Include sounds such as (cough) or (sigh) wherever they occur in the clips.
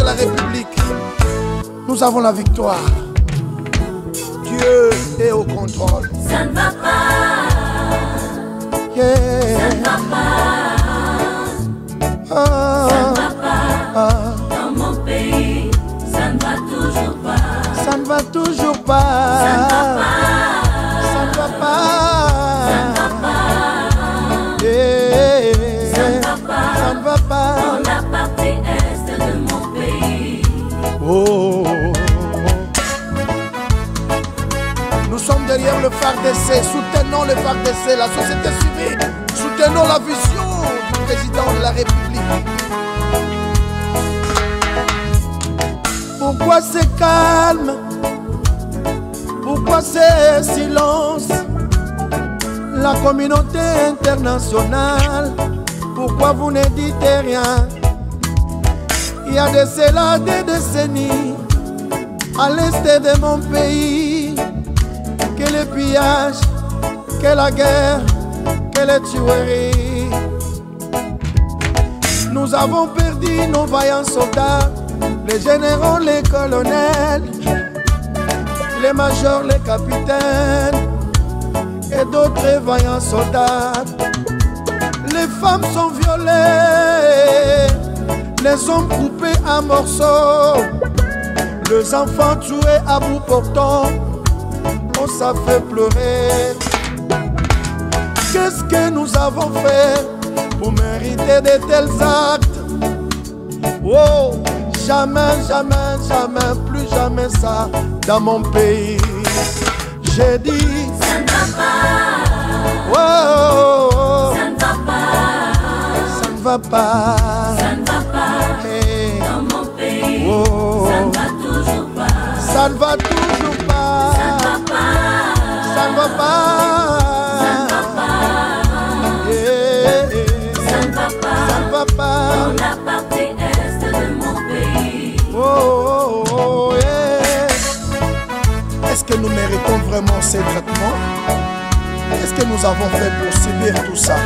de la République, nous avons la victoire. Dieu est au contrôle. Ça ne va pas. Ça ne va pas. Ah. Ça ne va pas. Dans mon pays, ça ne va toujours pas. Ça ne va toujours pas. soutenons le FARDC, la société civile, soutenons la vision du président de la République. Pourquoi c'est calme Pourquoi c'est silence La communauté internationale, pourquoi vous ne dites rien Il y a de cela des décennies, à l'est de mon pays les pillages, que la guerre, que les tueries. Nous avons perdu nos vaillants soldats, les généraux, les colonels, les majors, les capitaines et d'autres vaillants soldats. Les femmes sont violées, les hommes coupés à morceaux, les enfants tués à bout portant ça fait pleurer. Qu'est-ce que nous avons fait pour mériter de tels actes Oh, jamais, jamais, jamais, plus jamais ça dans mon pays. J'ai dit, ça ne va pas. Oh, oh, oh. Ça ne va pas. Ça ne va pas. Ça ne va toujours est Est-ce que nous méritons vraiment ces traitements Qu'est-ce que nous avons fait pour subir tout ça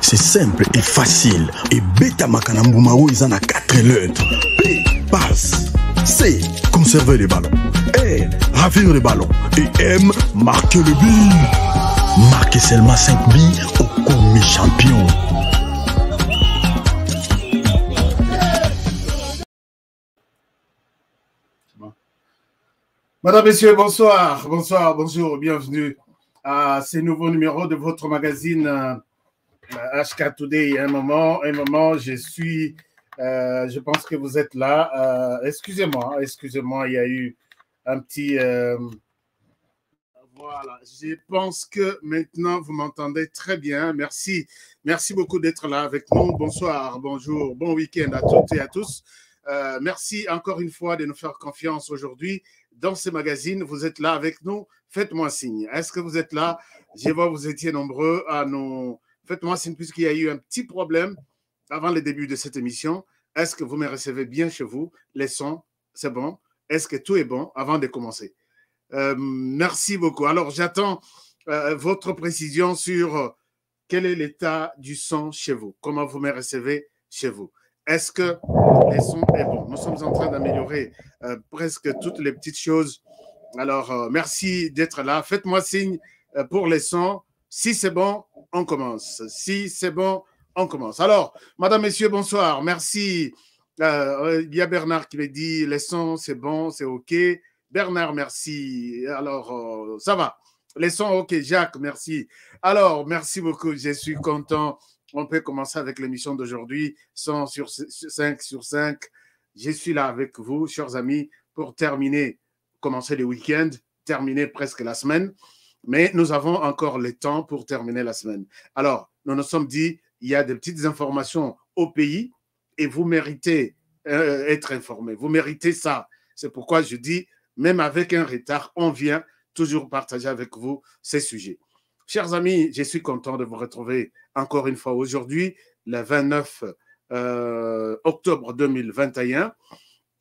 C'est simple et facile. Et bêta makana ils en a quatre lettres. P, passe. C, conserver les ballons. R, ravir les ballons. Et M, marquer le but. Marquez seulement 5B au commis champion. Madame, Messieurs, bonsoir, bonsoir, bonjour, bienvenue à ces nouveaux numéros de votre magazine euh, HK Today, il y a un moment, un moment, je suis, euh, je pense que vous êtes là. Euh, excusez-moi, excusez-moi, il y a eu un petit. Euh, voilà, je pense que maintenant vous m'entendez très bien. Merci, merci beaucoup d'être là avec nous. Bonsoir, bonjour, bon week-end à toutes et à tous. merci encore une fois de nous faire confiance aujourd'hui dans ce magazine. Vous êtes là avec nous. Faites-moi signe. Est-ce que vous êtes là? Je vois vous étiez nombreux à nous Faites-moi signe puisqu'il y a eu un petit problème avant le début de cette émission. Est-ce que vous me recevez bien chez vous Les sons, c'est bon Est-ce que tout est bon avant de commencer euh, Merci beaucoup. Alors, j'attends euh, votre précision sur euh, quel est l'état du son chez vous Comment vous me recevez chez vous Est-ce que les sons sont bon Nous sommes en train d'améliorer presque toutes les petites choses. Alors, merci d'être là. Faites-moi signe pour les sons si c'est bon, on commence. Si c'est bon, on commence. Alors, madame, messieurs, bonsoir. Merci. Euh, il y a Bernard qui m'a dit les sons, c'est bon, c'est OK. Bernard, merci. Alors, euh, ça va. Les sons, OK. Jacques, merci. Alors, merci beaucoup. Je suis content. On peut commencer avec l'émission d'aujourd'hui, 100 sur 5 sur 5. Je suis là avec vous, chers amis, pour terminer, commencer le week end terminer presque la semaine. Mais nous avons encore le temps pour terminer la semaine. Alors, nous nous sommes dit, il y a des petites informations au pays et vous méritez euh, être informé. Vous méritez ça. C'est pourquoi je dis, même avec un retard, on vient toujours partager avec vous ces sujets. Chers amis, je suis content de vous retrouver encore une fois aujourd'hui, le 29 euh, octobre 2021.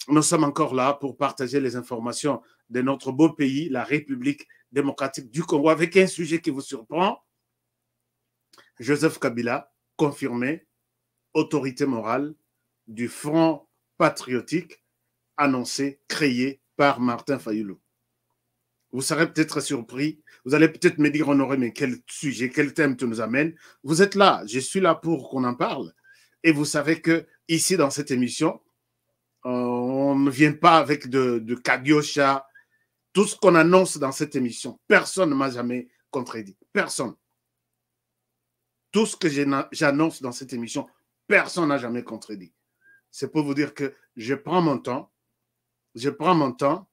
Nous sommes encore là pour partager les informations de notre beau pays, la République démocratique du Congo avec un sujet qui vous surprend. Joseph Kabila, confirmé, autorité morale du Front patriotique annoncé, créé par Martin Fayoulou. Vous serez peut-être surpris, vous allez peut-être me dire, Honoré, mais quel sujet, quel thème tu nous amènes Vous êtes là, je suis là pour qu'on en parle. Et vous savez que ici, dans cette émission, on ne vient pas avec de, de tout ce qu'on annonce dans cette émission, personne ne m'a jamais contredit. Personne. Tout ce que j'annonce dans cette émission, personne n'a jamais contredit. C'est pour vous dire que je prends mon temps, je prends mon temps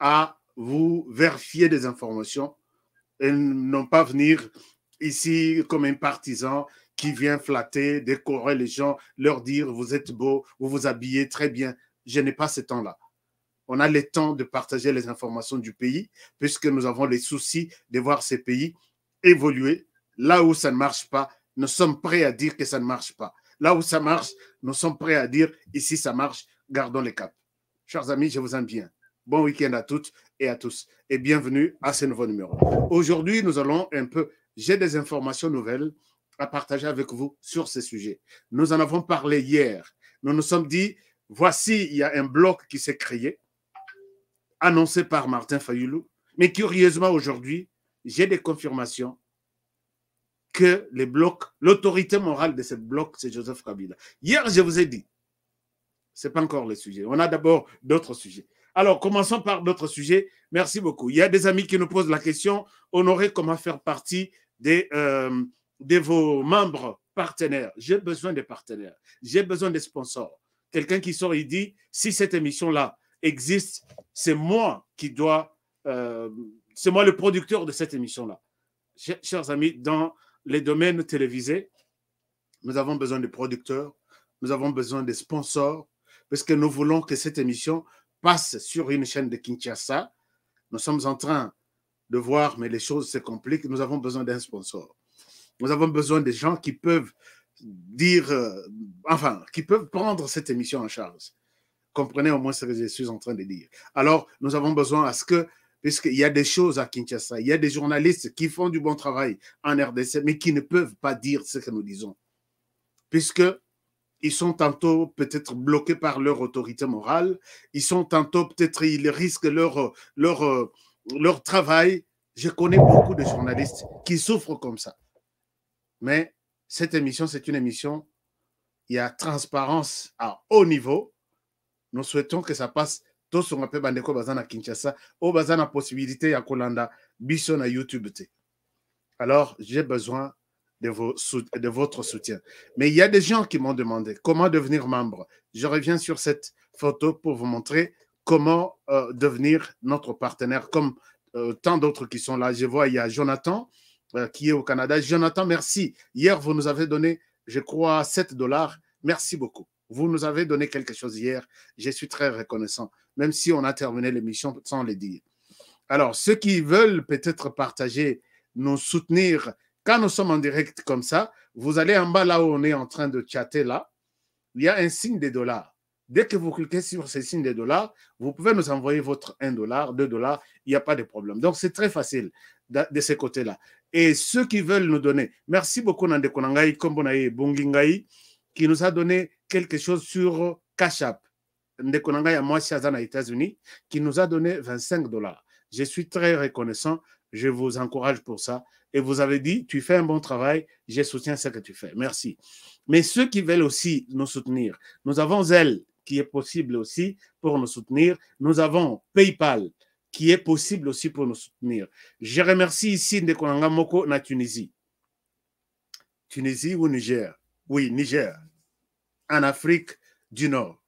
à vous vérifier des informations et non pas venir ici comme un partisan qui vient flatter, décorer les gens, leur dire vous êtes beau, vous vous habillez très bien. Je n'ai pas ce temps-là on a le temps de partager les informations du pays, puisque nous avons les soucis de voir ces pays évoluer. Là où ça ne marche pas, nous sommes prêts à dire que ça ne marche pas. Là où ça marche, nous sommes prêts à dire ici ça marche, gardons les caps. Chers amis, je vous aime bien. Bon week-end à toutes et à tous et bienvenue à ce nouveau numéro. Aujourd'hui, nous allons un peu, j'ai des informations nouvelles à partager avec vous sur ce sujet. Nous en avons parlé hier. Nous nous sommes dit, voici, il y a un bloc qui s'est créé annoncé par Martin Fayoulou. Mais curieusement, aujourd'hui, j'ai des confirmations que les blocs, l'autorité morale de ces blocs, c'est Joseph Kabila. Hier, je vous ai dit, c'est pas encore le sujet. On a d'abord d'autres sujets. Alors, commençons par d'autres sujets. Merci beaucoup. Il y a des amis qui nous posent la question, Honoré, comment faire partie des, euh, de vos membres partenaires J'ai besoin de partenaires. J'ai besoin de sponsors. Quelqu'un qui sort, il dit, si cette émission-là existe, c'est moi qui dois, euh, c'est moi le producteur de cette émission-là. Chers amis, dans les domaines télévisés, nous avons besoin de producteurs, nous avons besoin de sponsors, parce que nous voulons que cette émission passe sur une chaîne de Kinshasa. Nous sommes en train de voir, mais les choses se compliquent. Nous avons besoin d'un sponsor. Nous avons besoin des gens qui peuvent dire, euh, enfin, qui peuvent prendre cette émission en charge comprenez au moins ce que je suis en train de dire. Alors, nous avons besoin à ce que, puisqu'il y a des choses à Kinshasa, il y a des journalistes qui font du bon travail en RDC, mais qui ne peuvent pas dire ce que nous disons, puisque ils sont tantôt peut-être bloqués par leur autorité morale, ils sont tantôt peut-être, ils risquent leur, leur, leur travail. Je connais beaucoup de journalistes qui souffrent comme ça. Mais cette émission, c'est une émission, il y a transparence à haut niveau, nous souhaitons que ça passe tout bandeko Bazana kinshasa oh, au possibilité à kolanda youtube alors j'ai besoin de, votre soutien mais il y a des gens qui m'ont demandé comment devenir membre je reviens sur cette photo pour vous montrer comment euh, devenir notre partenaire comme euh, tant d'autres qui sont là je vois il y a jonathan euh, qui est au canada jonathan merci hier vous nous avez donné je crois 7 dollars merci beaucoup vous nous avez donné quelque chose hier. Je suis très reconnaissant, même si on a terminé l'émission sans le dire. Alors, ceux qui veulent peut-être partager, nous soutenir, quand nous sommes en direct comme ça, vous allez en bas là où on est en train de chatter là, il y a un signe des dollars. Dès que vous cliquez sur ce signe des dollars, vous pouvez nous envoyer votre 1 dollar, 2 dollars, il n'y a pas de problème. Donc, c'est très facile de, ce côté-là. Et ceux qui veulent nous donner, merci beaucoup Nandekonangai, Konangai, Kombonaye, Bungingai qui nous a donné quelque chose sur Cash App. Ndekonanga aux États-Unis, qui nous a donné 25 dollars. Je suis très reconnaissant. Je vous encourage pour ça. Et vous avez dit, tu fais un bon travail, je soutiens ce que tu fais. Merci. Mais ceux qui veulent aussi nous soutenir, nous avons Zelle, qui est possible aussi pour nous soutenir. Nous avons PayPal, qui est possible aussi pour nous soutenir. Je remercie ici Ndekonanga Moko, na Tunisie. Tunisie ou Niger oui, Niger, en Afrique du Nord,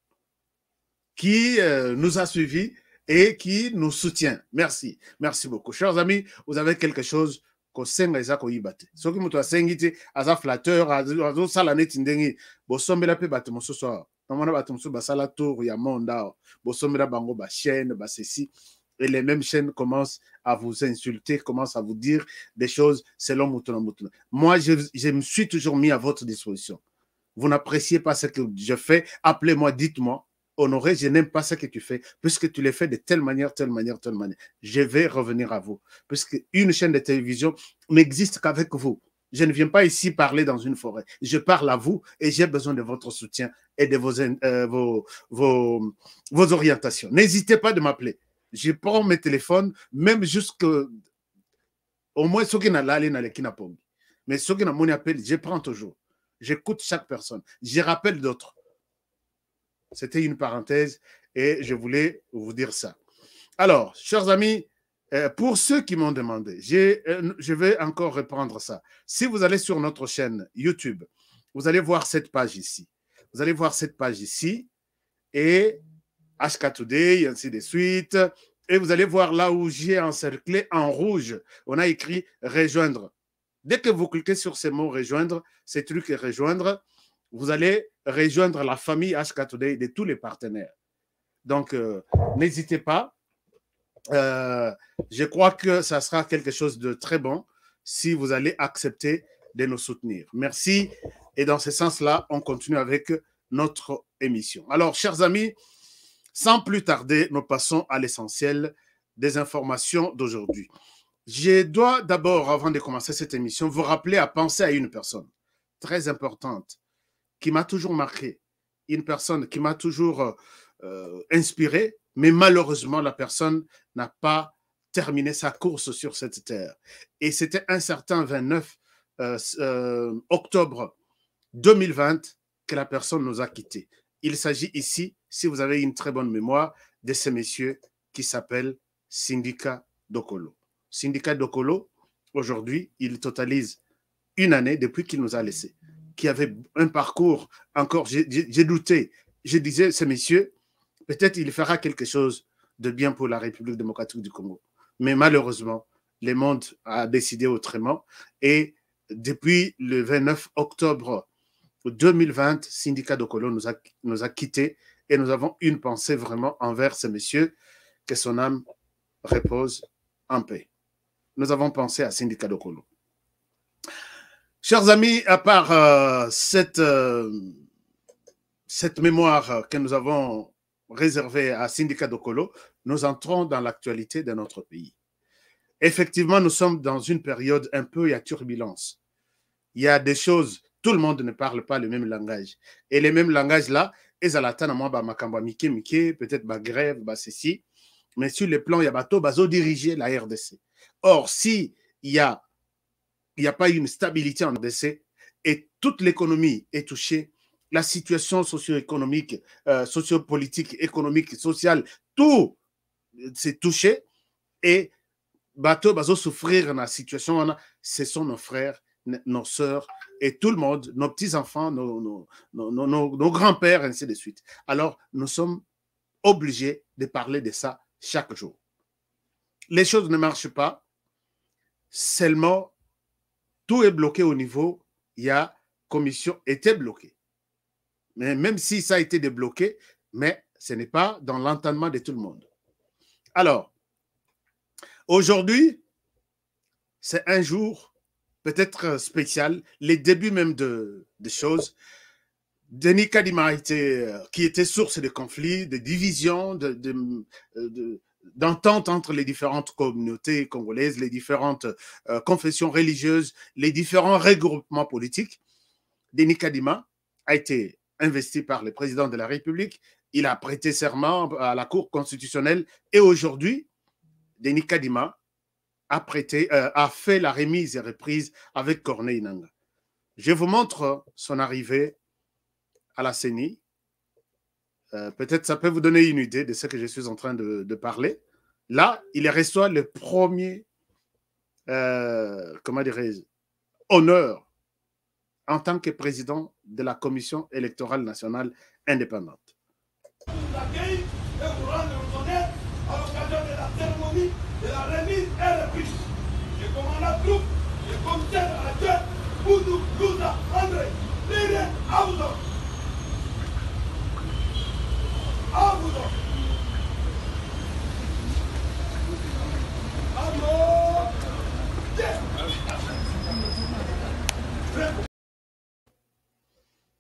qui euh, nous a suivis et qui nous soutient. Merci. Merci beaucoup. Chers amis, vous avez quelque chose kosenga eza koyiba te soki moto asengi te aza flatteur azosala neti pe bosombela mpe bato mosusu awa nomona bato so basala tour ya monde awa bosombela bango bachaine basesi et les mêmes chaînes commencent à vous insulter, commencent à vous dire des choses selon Mouton Mouton. Moi, je, me suis toujours mis à votre disposition. Vous n'appréciez pas ce que je fais, appelez-moi, dites-moi. Honoré, je n'aime pas ce que tu fais, puisque tu le fais de telle manière, telle manière, telle manière. Je vais revenir à vous, puisque une chaîne de télévision n'existe qu'avec vous. Je ne viens pas ici parler dans une forêt. Je parle à vous et j'ai besoin de votre soutien et de vos, euh, vos, vos, vos orientations. N'hésitez pas de m'appeler je prends mes téléphones, même jusque au moins ceux qui n'ont pas dans les Mais ceux qui n'ont mon appel, je prends toujours. J'écoute chaque personne. Je rappelle d'autres. C'était une parenthèse et je voulais vous dire ça. Alors, chers amis, euh, pour ceux qui m'ont demandé, euh, je vais encore reprendre ça. Si vous allez sur notre chaîne YouTube, vous allez voir cette page ici. Vous allez voir cette page ici et HK Today, ainsi de suite. Et vous allez voir là où j'ai encerclé en rouge, on a écrit rejoindre. Dès que vous cliquez sur ces mots rejoindre, ces trucs rejoindre, vous allez rejoindre la famille HK Today de tous les partenaires. Donc, euh, n'hésitez pas. Euh, je crois que ça sera quelque chose de très bon si vous allez accepter de nous soutenir. Merci. Et dans ce sens-là, on continue avec notre émission. Alors, chers amis, sans plus tarder, nous passons à l'essentiel des informations d'aujourd'hui. Je dois d'abord, avant de commencer cette émission, vous rappeler à penser à une personne très importante qui m'a toujours marqué, une personne qui m'a toujours euh, euh, inspiré, mais malheureusement, la personne n'a pas terminé sa course sur cette terre. Et c'était un certain 29 euh, octobre 2020 que la personne nous a quittés. Il s'agit ici si vous avez une très bonne mémoire, de ces messieurs qui s'appellent Syndicat Dokolo. Syndicat Dokolo, aujourd'hui, il totalise une année depuis qu'il nous a laissés, qui avait un parcours encore, j'ai douté. Je disais, ces messieurs, peut-être il fera quelque chose de bien pour la République démocratique du Congo. Mais malheureusement, le monde a décidé autrement. Et depuis le 29 octobre 2020, Syndicat d'Okolo nous a, nous a quittés et nous avons une pensée vraiment envers ce monsieur, que son âme repose en paix. Nous avons pensé à Syndicat de Chers amis, à part euh, cette, euh, cette mémoire que nous avons réservée à Syndicat de nous entrons dans l'actualité de notre pays. Effectivement, nous sommes dans une période un peu, à turbulence. Il y a des choses, tout le monde ne parle pas le même langage. Et les mêmes langages là, ezala ata na moi, bah, ma ya mike mike peut-être bah ceci. mais sur le plan y bateau bato dirigé la rdc or si y a, y a pas une stabilité en rdc et toute l'économie est touchée la situation socio-économique, euh, politique économique, sociale, tout s'est touché. Et bateau, bazo souffrir dans la situation, ce sont nos frères, nos sœurs, et tout le monde, nos petits-enfants, nos, grands-pères, ainsi de suite. Alors, nous sommes obligés de parler de ça chaque jour. Les choses ne marchent pas, seulement tout est bloqué au niveau, il y a commission était bloquée. Mais même si ça a été débloqué, mais ce n'est pas dans l'entendement de tout le monde. Alors, aujourd'hui, c'est un jour peut-être euh, spécial, les débuts même de, choses. Denis Kadima euh, qui était source de conflits, de divisions, euh, de, d'entente entre les différentes communautés congolaises, les différentes confessions religieuses, les différents regroupements politiques. Denis Kadima a été investi par le président de la République, il a prêté serment à la Cour constitutionnelle et aujourd'hui, Denis Kadima a, prêté, euh, a fait la remise et reprise avec Corneille Nanga. Je vous montre son arrivée à la CENI. Euh, peut-être ça peut vous donner une idée de ce que je suis en train de, parler. Là, il reçoit le premier, euh, comment honneur en tant que président de la Commission électorale nationale indépendante.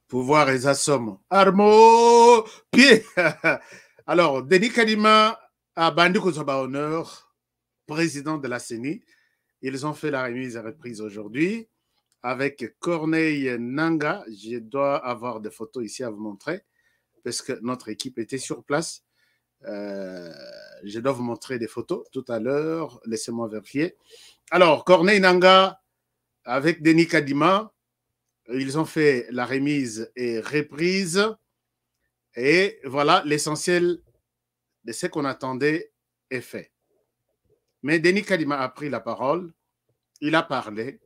Pouvoir et assomme. Armo, pied. (laughs) Alors, Denis Kalima à Bandi Honneur, président de la CENI. Ils ont fait la remise à reprise aujourd'hui avec Corneille Nanga. Je dois avoir des photos ici à vous montrer parce que notre équipe était sur place euh, je dois vous montrer des photos tout à l'heure. Laissez-moi vérifier. Alors, Corneille Nanga avec Denis Kadima, ils ont fait la remise et reprise. Et voilà, l'essentiel de ce qu'on attendait est fait. Mais Denis Kadima a pris la parole, il a parlé.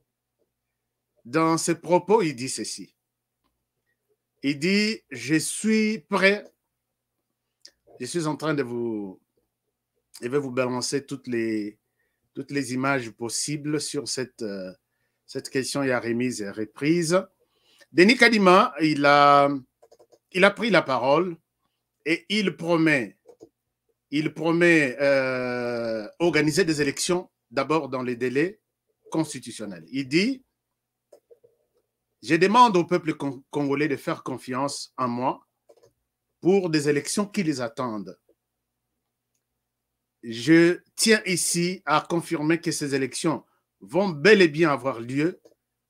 Dans ses propos, il dit ceci. Il dit, je suis prêt je suis en train de vous, vais vous balancer toutes les, toutes les images possibles sur cette, euh, cette question. Il y a remise et reprise. Denis Kadima, il a, il a pris la parole et il promet, il promet euh, organiser des élections d'abord dans les délais constitutionnels. Il dit, je demande au peuple congolais de faire confiance en moi pour des élections qui les attendent. Je tiens ici à confirmer que ces élections vont bel et bien avoir lieu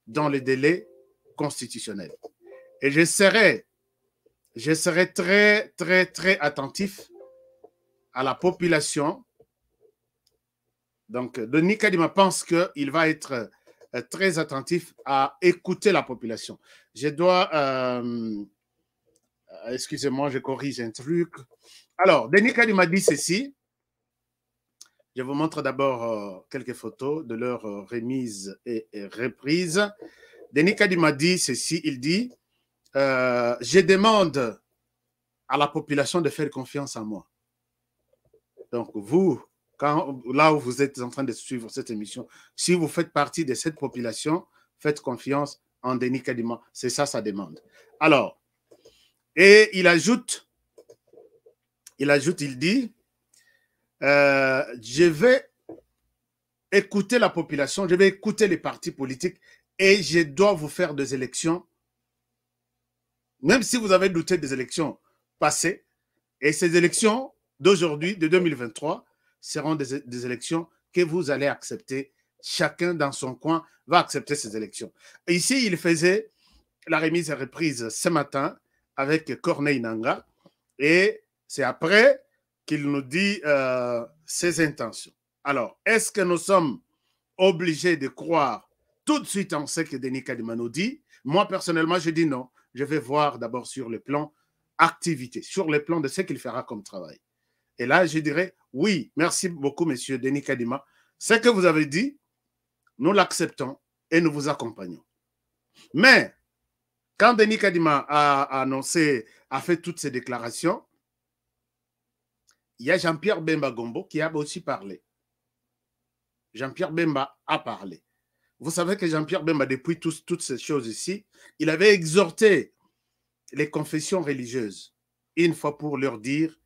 dans les délais constitutionnels. Et je serai, je serai très, très, très attentif à la population. Donc, Denis Kadima pense qu'il va être euh, très attentif à écouter la population. Je dois euh, euh, excusez-moi, je corrige un truc. Alors, Denis Kali m'a dit ceci. Je vous montre d'abord euh, quelques photos de leur euh, remise et, reprise. Denis m'a dit ceci, il dit, je demande à la population de faire confiance en moi. Donc vous, là où vous êtes en train de suivre cette émission, si vous faites partie de cette population, faites confiance en Denis Kadima. C'est ça sa demande. Alors, et il ajoute, il ajoute, il dit, euh, je vais écouter la population, je vais écouter les partis politiques et je dois vous faire des élections, même si vous avez douté des élections passées. Et ces élections d'aujourd'hui, de 2023, seront des, élections que vous allez accepter. Chacun dans son coin va accepter ces élections. Ici, il faisait, la remise et reprise ce matin, avec Corneille Nanga. Et c'est après qu'il nous dit euh, ses intentions. Alors, est-ce que nous sommes obligés de croire tout de suite en ce que Denis Kadima nous dit Moi, personnellement, je dis non. Je vais voir d'abord sur le plan activité, sur le plan de ce qu'il fera comme travail. Et là, je dirais oui, merci beaucoup, monsieur Denis Kadima. Ce que vous avez dit, nous l'acceptons et nous vous accompagnons. Mais quand Denis Kadima a annoncé, a fait toutes ces déclarations, il y a Jean-Pierre Bemba Gombo qui a aussi parlé. Jean-Pierre Bemba a parlé. Vous savez que Jean-Pierre Bemba, depuis toutes ces choses ici, il avait exhorté les confessions religieuses, une fois pour leur dire,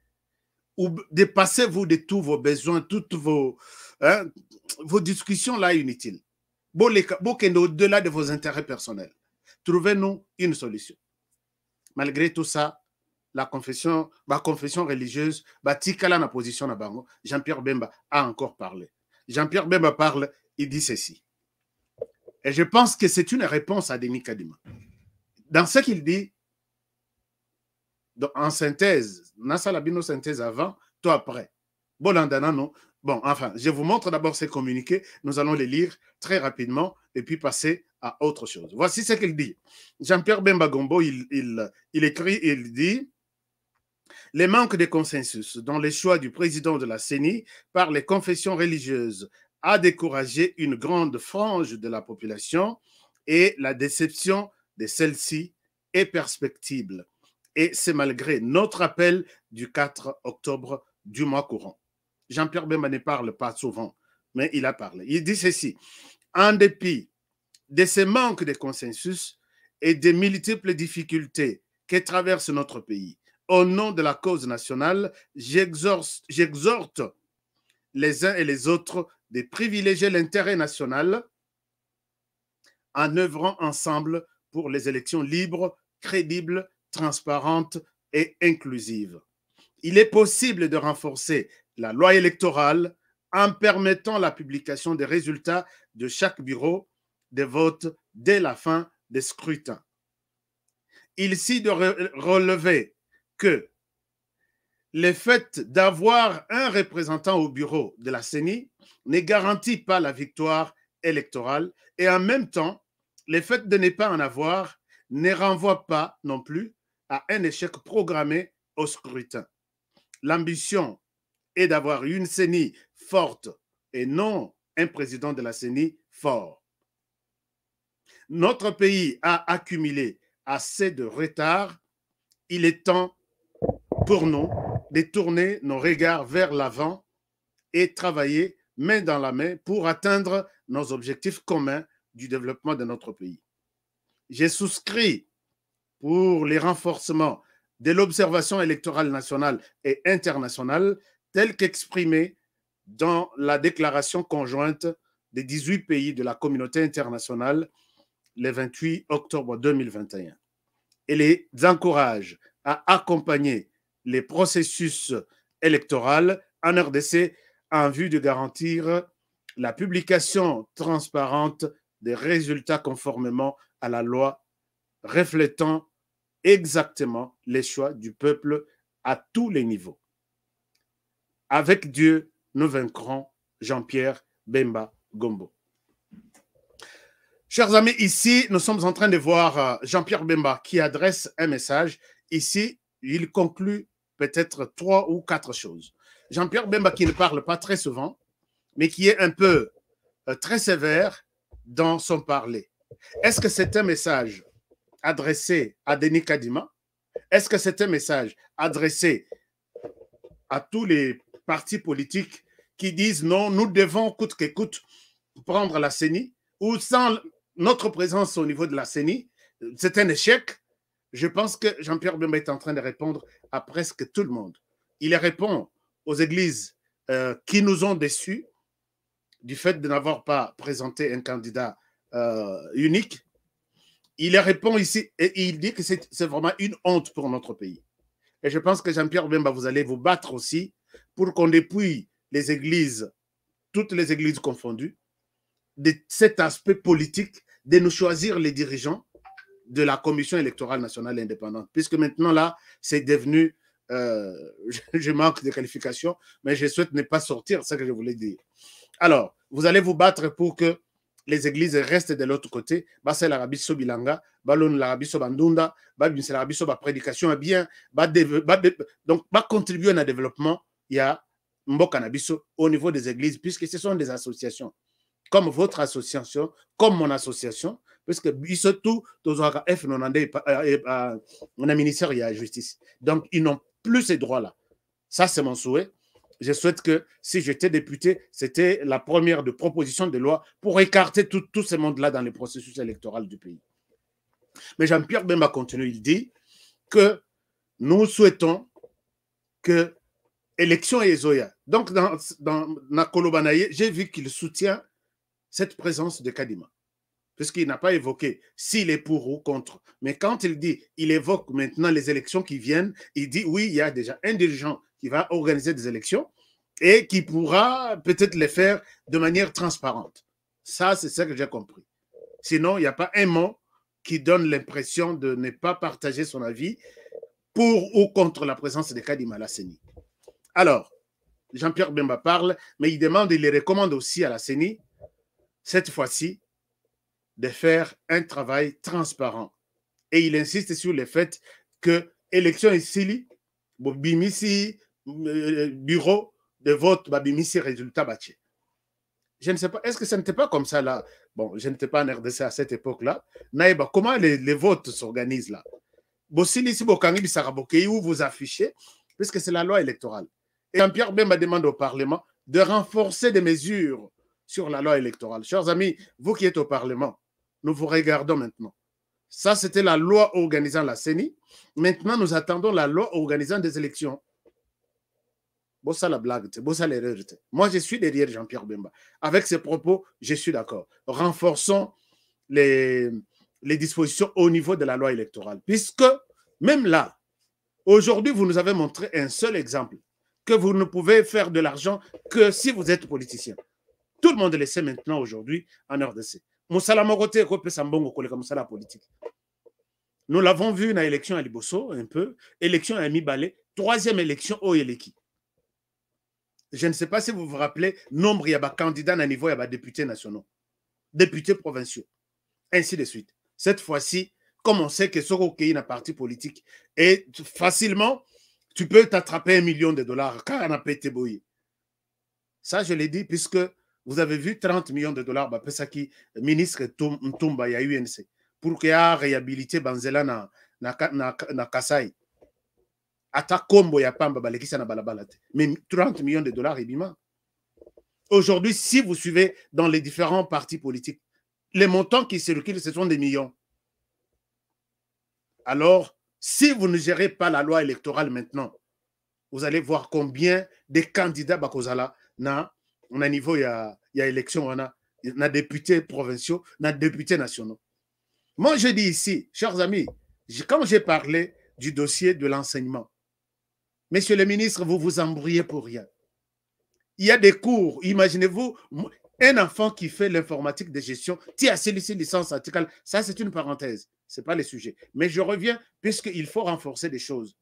dépassez-vous de tous vos besoins, toutes vos, hein, discussions là inutiles. Bon, au-delà de vos intérêts personnels trouvez-nous une solution. Malgré tout ça, la confession, la confession religieuse, Batikala na position na Jean-Pierre Bemba a encore parlé. Jean-Pierre Bemba parle, il dit ceci. Et je pense que c'est une réponse à Denis Kadima. Dans ce qu'il dit, en synthèse, Nassalabino synthèse avant, toi après. Bon, enfin, je vous montre d'abord ces communiqués. Nous allons les lire très rapidement et puis passer à autre chose. Voici ce qu'il dit. Jean-Pierre Bembagombo, il, il, il écrit, il dit les manques de consensus dans les choix du président de la CENI par les confessions religieuses a découragé une grande frange de la population et la déception de celle-ci est perspectible. Et c'est malgré notre appel du 4 octobre du mois courant. Jean-Pierre Bemba ne parle pas souvent, mais il a parlé. Il dit ceci. En dépit de ce manque de consensus et des multiples difficultés que traverse notre pays, au nom de la cause nationale, j'exhorte les uns et les autres de privilégier l'intérêt national en œuvrant ensemble pour les élections libres, crédibles, transparentes et inclusives. Il est possible de renforcer la loi électorale, en permettant la publication des résultats de chaque bureau des votes dès la fin des scrutins. Il s'y de relever que le fait d'avoir un représentant au bureau de la CENI ne garantit pas la victoire électorale et en même temps, le fait de ne pas en avoir ne renvoie pas non plus à un échec programmé au scrutin. L'ambition et d'avoir une CENI forte et non un président de la CENI fort. Notre pays a accumulé assez de retard. Il est temps pour nous de tourner nos regards vers l'avant et travailler main dans la main pour atteindre nos objectifs communs du développement de notre pays. J'ai souscrit pour les renforcements de l'observation électorale nationale et internationale telle qu'exprimée dans la déclaration conjointe des 18 pays de la communauté internationale le 28 octobre 2021 et les encourage à accompagner les processus électoraux en RDC en vue de garantir la publication transparente des résultats conformément à la loi reflétant exactement les choix du peuple à tous les niveaux. Avec Dieu, nous vaincrons Jean-Pierre Bemba Gombo. Chers amis, ici, nous sommes en train de voir euh, Jean-Pierre Bemba qui adresse un message. Ici, il conclut peut-être trois ou quatre choses. Jean-Pierre Bemba qui ne parle pas très souvent, mais qui est un peu euh, très sévère dans son parler. Est-ce que c'est un message adressé à Denis Kadima? Est-ce que c'est un message adressé à tous les partis politiques qui disent non, nous devons coûte que coûte prendre la CENI ou sans notre présence au niveau de la CENI, c'est un échec. Je pense que Jean-Pierre Bemba est en train de répondre à presque tout le monde. Il répond aux églises euh, qui nous ont déçus du fait de n'avoir pas présenté un candidat euh, unique. Il répond ici et il dit que c'est vraiment une honte pour notre pays. Et je pense que Jean-Pierre Bemba, vous allez vous battre aussi pour qu'on dépouille les églises, toutes les églises confondues, de cet aspect politique, de nous choisir les dirigeants de la Commission électorale nationale indépendante. Puisque maintenant, là, c'est devenu, euh, (laughs) je manque de qualification, mais je souhaite ne pas sortir, c'est ce que je voulais dire. Alors, vous allez vous battre pour que les églises restent de l'autre côté. c'est l'Arabie Sobilanga, l'Arabie Sobandunda, c'est l'Arabie Soba prédication, eh bien, donc, va contribuer à un développement y a beau cannabis au niveau des églises puisque ce sont des associations comme votre association comme mon association puisque que tous F92 mon ministère la justice donc ils n'ont plus ces droits là ça c'est mon souhait je souhaite que si j'étais député, c'était la première de proposition de loi pour écarter tout, tout ce monde-là dans le processus électoral du pays. Mais Jean-Pierre Bemba continue, il dit que nous souhaitons que élection et Zoya. Donc, dans, dans Nakolobanaye, j'ai vu qu'il soutient cette présence de Kadima, puisqu'il n'a pas évoqué s'il est pour ou contre. Mais quand il dit, il évoque maintenant les élections qui viennent, il dit, oui, il y a déjà un dirigeant qui va organiser des élections et qui pourra peut-être les faire de manière transparente. Ça, c'est ça que j'ai compris. Sinon, il n'y a pas un mot qui donne l'impression de ne pas partager son avis pour ou contre la présence de Kadima Lasseni. Alors, Jean-Pierre Bemba parle, mais il demande, il recommande aussi à la CENI, cette fois-ci, de faire un travail transparent. Et il insiste sur le fait que élection ici, Bimisi, euh, bureau de vote, bah, Bimisi, résultat bâti. Je ne sais pas, est-ce que ce n'était pas comme ça là Bon, je n'étais pas en RDC à cette époque-là. Naïba, comment les, votes s'organisent là si vous vous affichez, puisque c'est la loi électorale. Et Jean-Pierre Bemba demande au Parlement de renforcer des mesures sur la loi électorale. Chers amis, vous qui êtes au Parlement, nous vous regardons maintenant. Ça, c'était la loi organisant la CENI. Maintenant, nous attendons la loi organisant des élections. Bon, ça, la blague, bon, ça, l'erreur. Moi, je suis derrière Jean-Pierre Bemba. Avec ses propos, je suis d'accord. Renforçons les, les dispositions au niveau de la loi électorale. Puisque, même là, aujourd'hui, vous nous avez montré un seul exemple que vous ne pouvez faire de l'argent que si vous êtes politicien. Tout le monde le sait maintenant aujourd'hui en RDC. Moussala Morote politique. Nous l'avons vu dans l'élection à Liboso, un peu, élection à Mibale, troisième élection au Yeleki. Je ne sais pas si vous vous rappelez, nombre il y a des candidats à niveau, il y a des députés nationaux, députés provinciaux, ainsi de suite. Cette fois-ci, comme on sait que Soro Kei une parti politique, est facilement, tu peux t'attraper un million de dollars. Ça, je l'ai dit, puisque vous avez vu 30 millions de dollars, qui ministre Ntumba, il y a UNC, pour qu'il y ait réhabilité Banzela na, na, na, Kassai. combo ya qui balekisa na balabala Mais 30 millions de dollars évidemment Aujourd'hui, si vous suivez dans les différents partis politiques, les montants qui circulent, ce sont des millions. Alors, si vous ne gérez pas la loi électorale maintenant, vous allez voir combien de candidats Bakozala na on a niveau il y a, il y a élection on a na députés provinciaux, na députés nationaux. Moi je dis ici, chers amis, quand j'ai parlé du dossier de l'enseignement, Monsieur le ministre, vous vous embrouillez pour rien. Il y a des cours, imaginez-vous, un enfant qui fait l'informatique de gestion, qui celui-ci, licence, article, ça c'est une parenthèse. Ce n'est pas le sujet. Mais je reviens, puisqu'il faut renforcer des choses,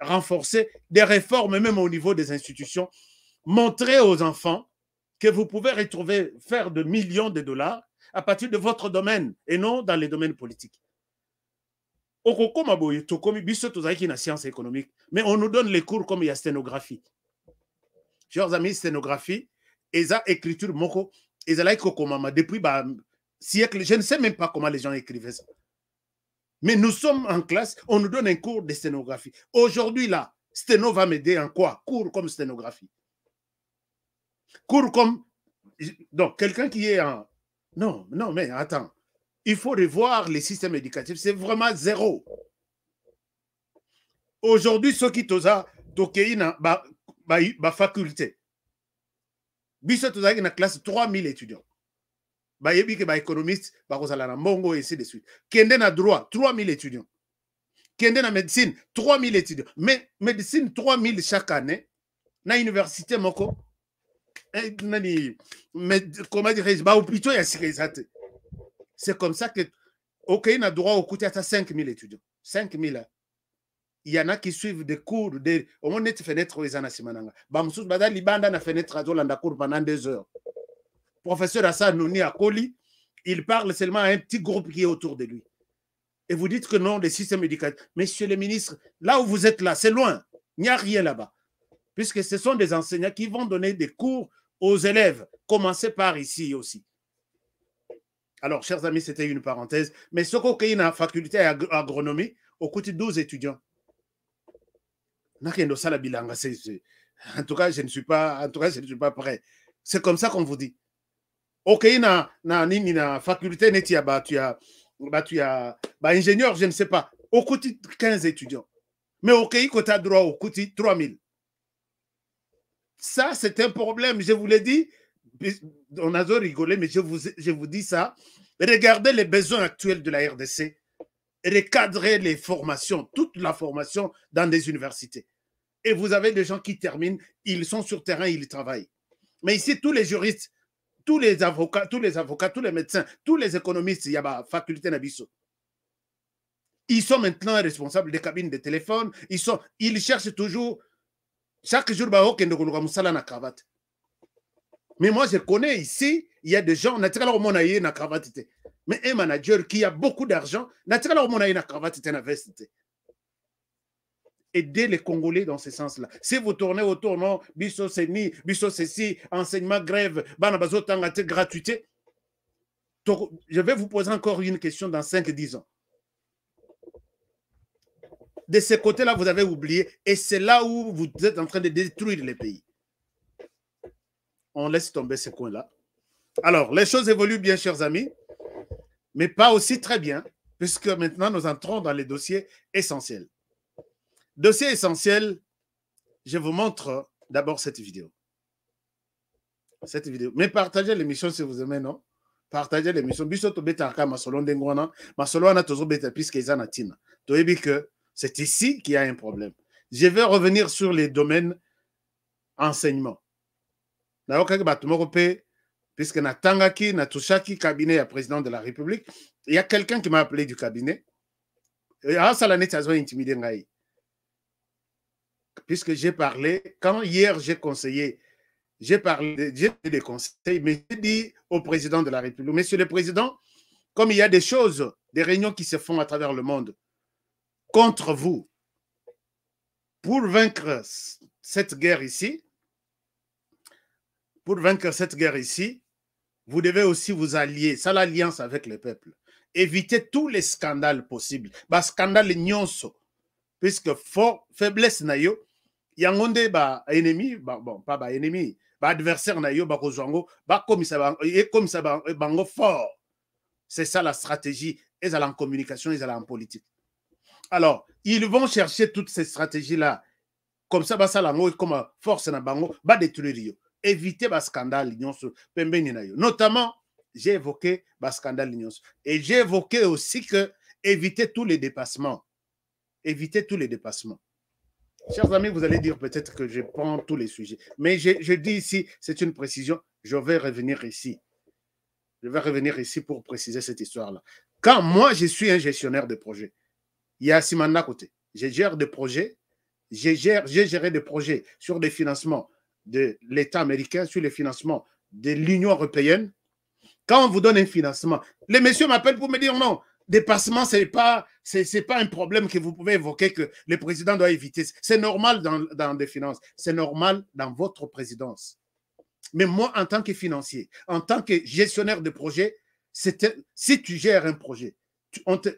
renforcer des réformes, même au niveau des institutions, montrer aux enfants que vous pouvez retrouver, faire de millions de dollars à partir de votre domaine et non dans les domaines politiques. science économique, mais on nous donne les cours comme il y a sténographie. Chers amis, sténographie, ça, écriture moko, depuis siècle, je ne sais même pas comment les gens écrivaient ça. Mais nous sommes en classe, on nous donne un cours de sténographie. Aujourd'hui, là, Steno va m'aider en quoi Cours comme sténographie. Cours comme... Donc, quelqu'un qui est en... Non, non, mais attends. Il faut revoir les systèmes éducatifs. C'est vraiment zéro. Aujourd'hui, ceux qui sont en ba, faculté. une classe 3000 étudiants. bayebi ke baéconomiste bakozala na mbongo ainsi de suite kende na droit 3000 étudiants kende na médecine 3000 étudiants mais médecine 3000 chaque année na université moko eh, nani comment dirais-je bahôpitaux ya sikeza te c'est comme ça que okei na droit okuti ata 5000 étudiants 5000 il y en a qui suivent des cours de au moins neti fenêtre oyo eza na nsima na nga bamosusu baza libanda na fenêtre azolanda cours pendant deux heures professeur Hassan Nouni Akoli, il parle seulement à un petit groupe qui est autour de lui. Et vous dites que non, le système éducatif. Monsieur le ministre, là où vous êtes là, c'est loin. Il n'y a rien là-bas. Puisque ce sont des enseignants qui vont donner des cours aux élèves. Commencez par ici aussi. Alors, chers amis, c'était une parenthèse. Mais ce qu'on a faculté agronomie, au côté 12 étudiants. En tout cas, je ne suis pas, en tout cas, je ne suis pas prêt. C'est comme ça qu'on vous dit. Au na na faculté tu as bah je ne sais pas au côté 15 étudiants mais au tu as droit au okuti 3000 ça c'est un problème je vous l'ai dit on a rigolé mais je vous, dis ça regardez les besoins actuels de la RDC recadrez les formations, toute la formation dans des universités. Et vous avez des gens qui terminent, ils sont sur terrain, ils travaillent. Mais ici, tous les juristes, tous les avocats, tous les avocats, tous les médecins, tous les économistes, il y a la faculté Nabisso. Ils sont maintenant responsables des cabines de téléphone. Ils, sont, ils cherchent toujours. Chaque jour, cravate. Mais moi, je connais ici, il y a des gens, naturellement, on a eu une cravate. Mais un manager qui a beaucoup d'argent, naturellement, on a eu une cravate, une veste. aider les Congolais dans ce sens-là. Si vous tournez autour, non, biso c'est biso enseignement grève, banabazo gratuité. Je vais vous poser encore une question dans 5-10 ans. De ce côté-là, vous avez oublié, et c'est là où vous êtes en train de détruire les pays. On laisse tomber ce coin-là. Alors, les choses évoluent bien, chers amis, mais pas aussi très bien, puisque maintenant nous entrons dans les dossiers essentiels. Dossier essentiel, je vous montre d'abord cette vidéo. Cette vidéo. Mais partagez l'émission si vous aimez, non? Partagez l'émission. c'est ici qu'il y a un problème. Je vais revenir sur les domaines enseignement. Puisque puisque na cabinet à président de la République, il y a quelqu'un qui m'a appelé du cabinet. ça a puisque j'ai parlé, quand hier j'ai conseillé, j'ai parlé, j'ai des conseils, mais j'ai dit au président de la République, Monsieur le Président, comme il y a des choses, des réunions qui se font à travers le monde contre vous, pour vaincre cette guerre ici, pour vaincre cette guerre ici, vous devez aussi vous allier, ça l'alliance avec le peuple. Évitez tous les scandales possibles. Bah, scandale nyonso, puisque fort faiblesse il y a un ba ennemi ba, bon pas ba ennemi ba adversaire ça yo et comme ça, ba e, e, bango fort c'est ça la stratégie Ils allent en communication ils sont en politique alors ils vont chercher toutes ces stratégies là comme ça basala yango comme force na bango détruire yo éviter ba scandale pembeni na notamment j'ai évoqué le scandale et j'ai évoqué aussi que éviter tous les dépassements éviter tous les dépassements. Chers amis, vous allez dire peut-être que je prends tous les sujets, mais je, dis ici, c'est une précision, je vais revenir ici. Je vais revenir ici pour préciser cette histoire-là. Quand moi, je suis un gestionnaire de projet, il y a Simana à côté. Je gère des projets, j'ai géré des projets sur des financements de l'État américain, sur les financements de l'Union européenne. Quand on vous donne un financement, les messieurs m'appellent pour me dire non, dépassement, ce n'est pas, pas un problème que vous pouvez évoquer que le président doit éviter. C'est normal dans, dans des finances, c'est normal dans votre présidence. Mais moi, en tant que financier, en tant que gestionnaire de projet, si tu gères un projet, on te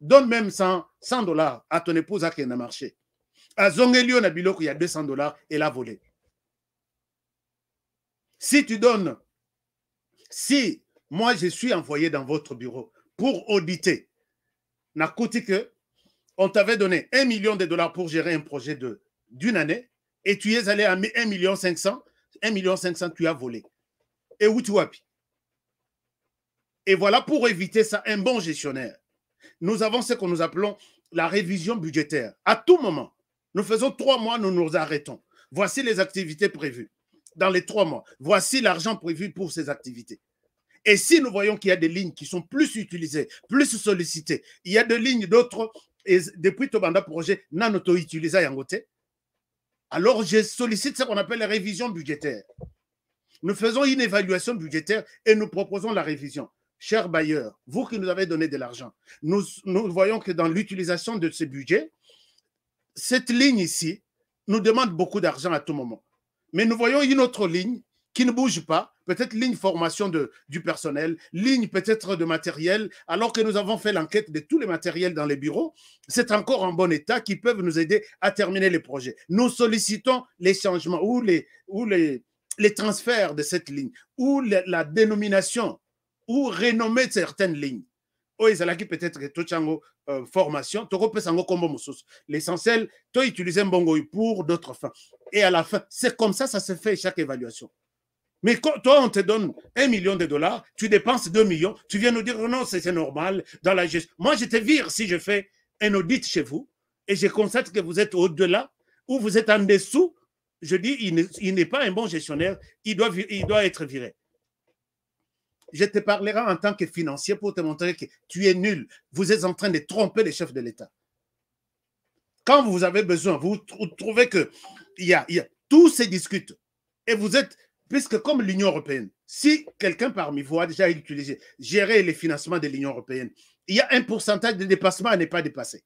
donne même 100, dollars à ton épouse à qui a marché. À Zongelio il y a 200 dollars, et l'a volé. Si tu donnes, si moi je suis envoyé dans votre bureau pour auditer. Narcotique, que euh, on t'avait donné 1 million de dollars pour gérer un projet d'une année et tu es allé à 1 million 500, 1 million 500 tu as volé. Et où tu as Et voilà pour éviter ça un bon gestionnaire. Nous avons ce que nous appelons la révision budgétaire. À tout moment, nous faisons trois mois, nous nous arrêtons. Voici les activités prévues dans les trois mois. Voici l'argent prévu pour ces activités. Et si nous voyons qu'il y a des lignes qui sont plus utilisées, plus sollicitées, il y a des lignes d'autres, et depuis Tobanda Projet, non auto-utilisées à alors je sollicite ce qu'on appelle la révision budgétaire. Nous faisons une évaluation budgétaire et nous proposons la révision. Chers bailleurs, vous qui nous avez donné de l'argent, nous, nous voyons que dans l'utilisation de ce budget, cette ligne ici nous demande beaucoup d'argent à tout moment. Mais nous voyons une autre ligne qui ne bouge pas, peut-être ligne formation de, du personnel, ligne peut-être de matériel, alors que nous avons fait l'enquête de tous les matériels dans les bureaux, c'est encore en bon état, qui peuvent nous aider à terminer les projets. Nous sollicitons les changements ou les, ou les, transferts de cette ligne, ou la, dénomination, ou renommer certaines lignes. là qui peut-être que as une euh, formation peux sango mousse. l'essentiel utilises un bongo pour d'autres fins et à la fin c'est comme ça ça se fait chaque évaluation mais quand toi, on te donne un million de dollars, tu dépenses 2 millions, tu viens nous dire non, c'est normal dans la gestion. Moi, je te vire si je fais un audit chez vous et je constate que vous êtes au-delà ou vous êtes en dessous. Je dis, il n'est pas un bon gestionnaire, il doit, il doit être viré. Je te parlerai en tant que financier pour te montrer que tu es nul. Vous êtes en train de tromper les chefs de l'État. Quand vous avez besoin, vous trouvez que a, y a, tout se discute. Et vous êtes Puisque comme l'Union européenne, si quelqu'un parmi vous a déjà utilisé, gérer les financements de l'Union européenne, il y a un pourcentage de dépassement à ne pas dépasser.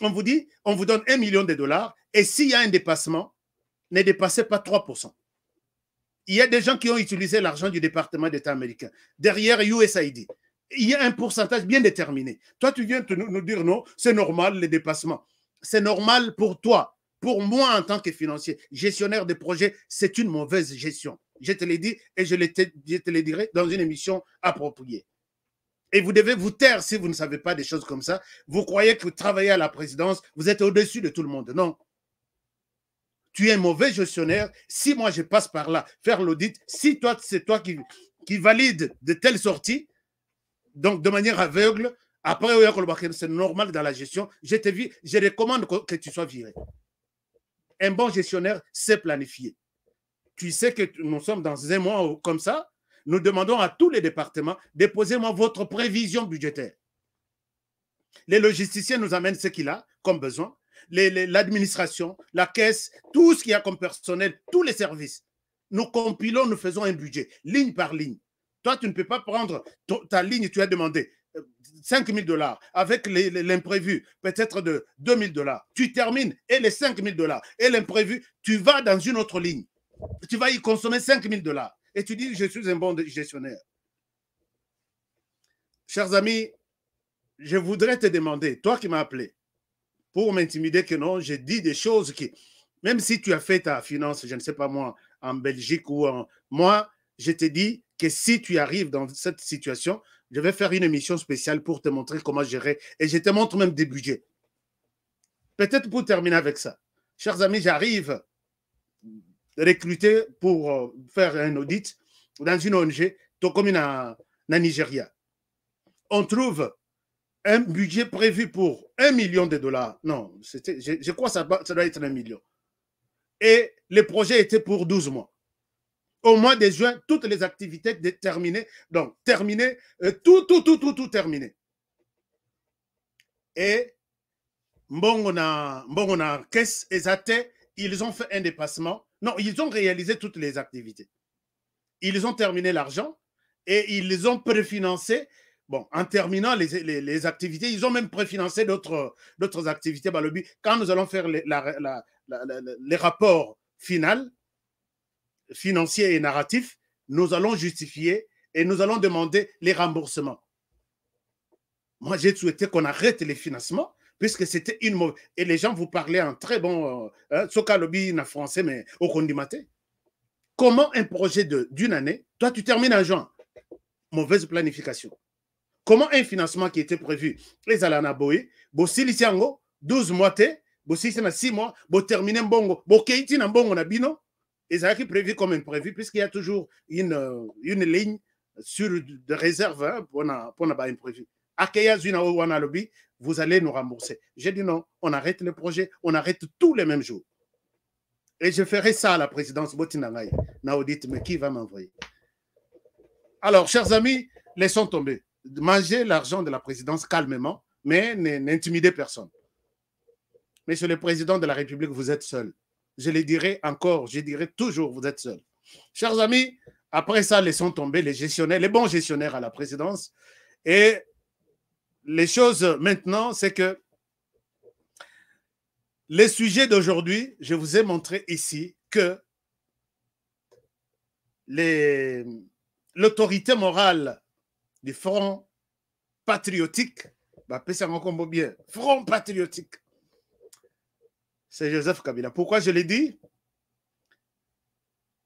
On vous dit, on vous donne un million de dollars, et s'il y a un dépassement, ne dépassez pas 3%. Il y a des gens qui ont utilisé l'argent du département d'État américain. Derrière USAID, il y a un pourcentage bien déterminé. Toi, tu viens te, nous dire non, c'est normal le dépassement. C'est normal pour toi, pour moi, en tant que financier, gestionnaire de projet, c'est une mauvaise gestion. Je te l'ai dit et je, te le dirai dans une émission appropriée. Et vous devez vous taire si vous ne savez pas des choses comme ça. Vous croyez que vous travaillez à la présidence, vous êtes au-dessus de tout le monde. Non. Tu es un mauvais gestionnaire. Si moi je passe par là, faire l'audit, si toi c'est toi qui, qui valide de telles sorties, donc de manière aveugle, après c'est normal dans la gestion, je te vis, je recommande que tu sois viré un bon gestionnaire sait planifier. Tu sais que nous sommes dans un mois euh, comme ça, nous demandons à tous les départements, déposez-moi votre prévision budgétaire. Les logisticiens nous amènent ce qu'il a comme besoin, l'administration, la caisse, tout ce qu'il y a comme personnel, tous les services. Nous compilons, nous faisons un budget, ligne par ligne. Toi, tu ne peux pas prendre ta ligne, tu as demandé 5 000 dollars, avec l'imprévu, peut-être de 2 000 dollars. Tu termines et les 5 000 dollars et l'imprévu, tu vas dans une autre ligne. Tu vas y consommer 5 000 dollars. Et tu dis, je suis un bon gestionnaire. Chers amis, je voudrais te demander, toi qui m'as appelé, pour m'intimider que non, j'ai dit des choses qui, même si tu as fait ta finance, je ne sais pas moi, en Belgique ou en... Moi, je te dis que si tu arrives dans cette situation, je vais faire une émission spéciale pour te montrer comment gérer. Et je te montre même des budgets. Peut-être pour terminer avec ça. Chers amis, j'arrive recruté pour euh, faire un audit dans une ONG, commune à Nigeria. On trouve un budget prévu pour un million de dollars. Non, je, je crois que ça, ça doit être un million. Et le projet était pour 12 mois au mois de juin, toutes les activités terminées. Donc, terminées, euh, tout, tout, tout, tout, tout terminé. Et bon, on a caisse et ils ont fait un dépassement. Non, ils ont réalisé toutes les activités. Ils ont terminé l'argent et ils les ont préfinancé. Bon, en terminant les, activités, ils ont même préfinancé d'autres activités. le but, quand nous allons faire les, la, la, les rapports finaux, financier et narratif, nous allons justifier et nous allons demander les remboursements. Moi, j'ai souhaité qu'on arrête les financements puisque c'était une mauvaise. Et les gens vous parlaient en très bon. Euh, hein, Sokalobi, en français, mais au condimaté. Comment un projet d'une année, toi, tu termines en juin Mauvaise planification. Comment un financement qui était prévu, les Alanaboé, Bossilisiango, 12 mois, 6 mois, Bo terminé Mbongo, Bo Keiti Mbongo Nabino, été prévu comme imprévu, puisqu'il y a toujours une, euh, une ligne sur, de réserve hein, pour n'avoir pas imprévu. vous allez nous rembourser. J'ai dit non, on arrête le projet, on arrête tous les mêmes jours. Et je ferai ça à la présidence Botinangaï. Naudite, mais qui va m'envoyer Alors, chers amis, laissons tomber. Mangez l'argent de la présidence calmement, mais n'intimidez personne. Monsieur le Président de la République, vous êtes seul je le dirai encore, je dirai toujours, vous êtes seul. Chers amis, après ça, laissons tomber les gestionnaires, les bons gestionnaires à la présidence. Et les choses maintenant, c'est que les sujets d'aujourd'hui, je vous ai montré ici que l'autorité morale du Front patriotique, bah, Front patriotique, c'est Joseph Kabila. Pourquoi je l'ai dit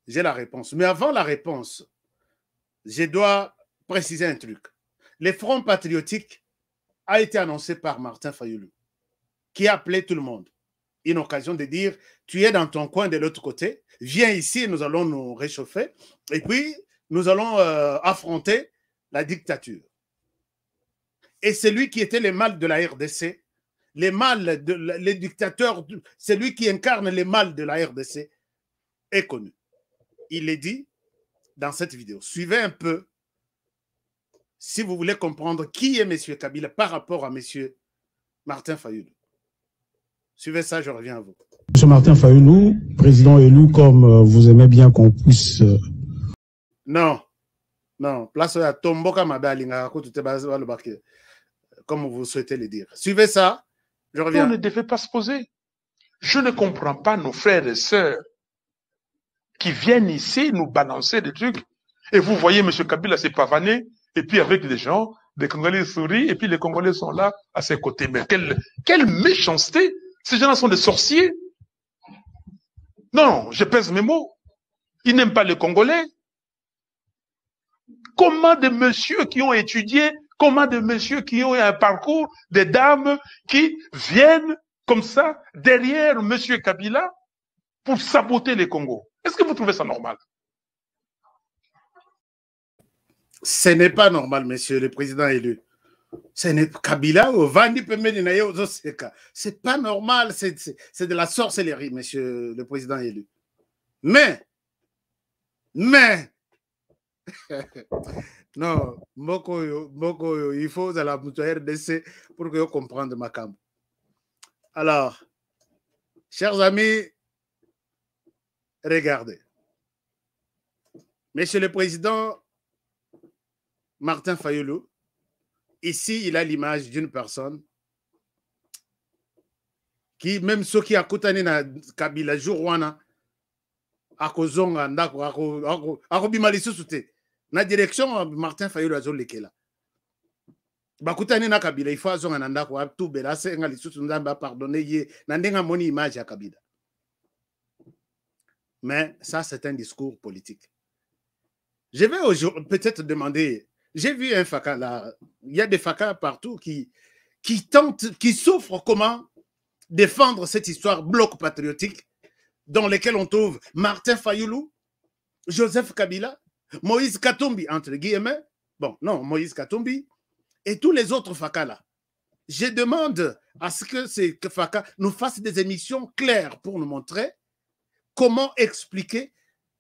J'ai la réponse. Mais avant la réponse, je dois préciser un truc. Le Front patriotique a été annoncé par Martin Fayoulou, qui appelait tout le monde. Une occasion de dire, tu es dans ton coin de l'autre côté, viens ici, nous allons nous réchauffer, et puis nous allons euh, affronter la dictature. Et c'est lui qui était le mal de la RDC les mâles, de, les dictateurs, celui qui incarne les mâles de la RDC est connu. Il est dit dans cette vidéo. Suivez un peu si vous voulez comprendre qui est M. Kabila par rapport à M. Martin Fayoulou. Suivez ça, je reviens à vous. M. Martin Fayoulou, président élu, comme euh, vous aimez bien qu'on puisse... Euh, non, non, place à Tomboka le comme vous souhaitez le dire. Suivez ça, je ne devait pas se poser. Je ne comprends pas nos frères et sœurs qui viennent ici nous balancer des trucs. Et vous voyez M. Kabila s'est pavané, et puis avec les gens, les Congolais sourient, et puis les Congolais sont là à ses côtés. Mais quelle, quelle méchanceté Ces gens-là sont des sorciers. Non, je pèse mes mots. Ils n'aiment pas les Congolais. Comment des messieurs qui ont étudié Comment des messieurs qui ont un parcours, des dames qui viennent comme ça derrière monsieur Kabila pour saboter les Congos. Est-ce que vous trouvez ça normal Ce n'est pas normal, monsieur le président élu. Ce n'est Kabila ou C'est pas normal, c'est de la sorcellerie, monsieur le président élu. Mais, mais, (laughs) non il faut il faut de la rdc pour que vous compreniez ma cam. alors chers amis regardez monsieur le président martin fayoulou ici il a l'image d'une personne qui même ceux qui akutani na kabila jour wana akozonga ndako akobima lisusu te la direction euh, martin fayulu azolekela bakutani na kabila ifo azonga na ndako atubela asenga lisusu nzambe apardonne ye na ndenga une image ya kabila mais ça c'est un discours politique je vais peut-être demander j'ai vu un faca là il y a des fakas partout qui qui tentent qui souffrent comment défendre cette histoire bloc patriotique dans lequel on trouve Martin Fayoulou, Joseph Kabila, Moïse Katumbi, entre guillemets, bon, non, Moïse Katumbi, et tous les autres Fakas là. Je demande à ce que ces Fakas nous fassent des émissions claires pour nous montrer comment expliquer,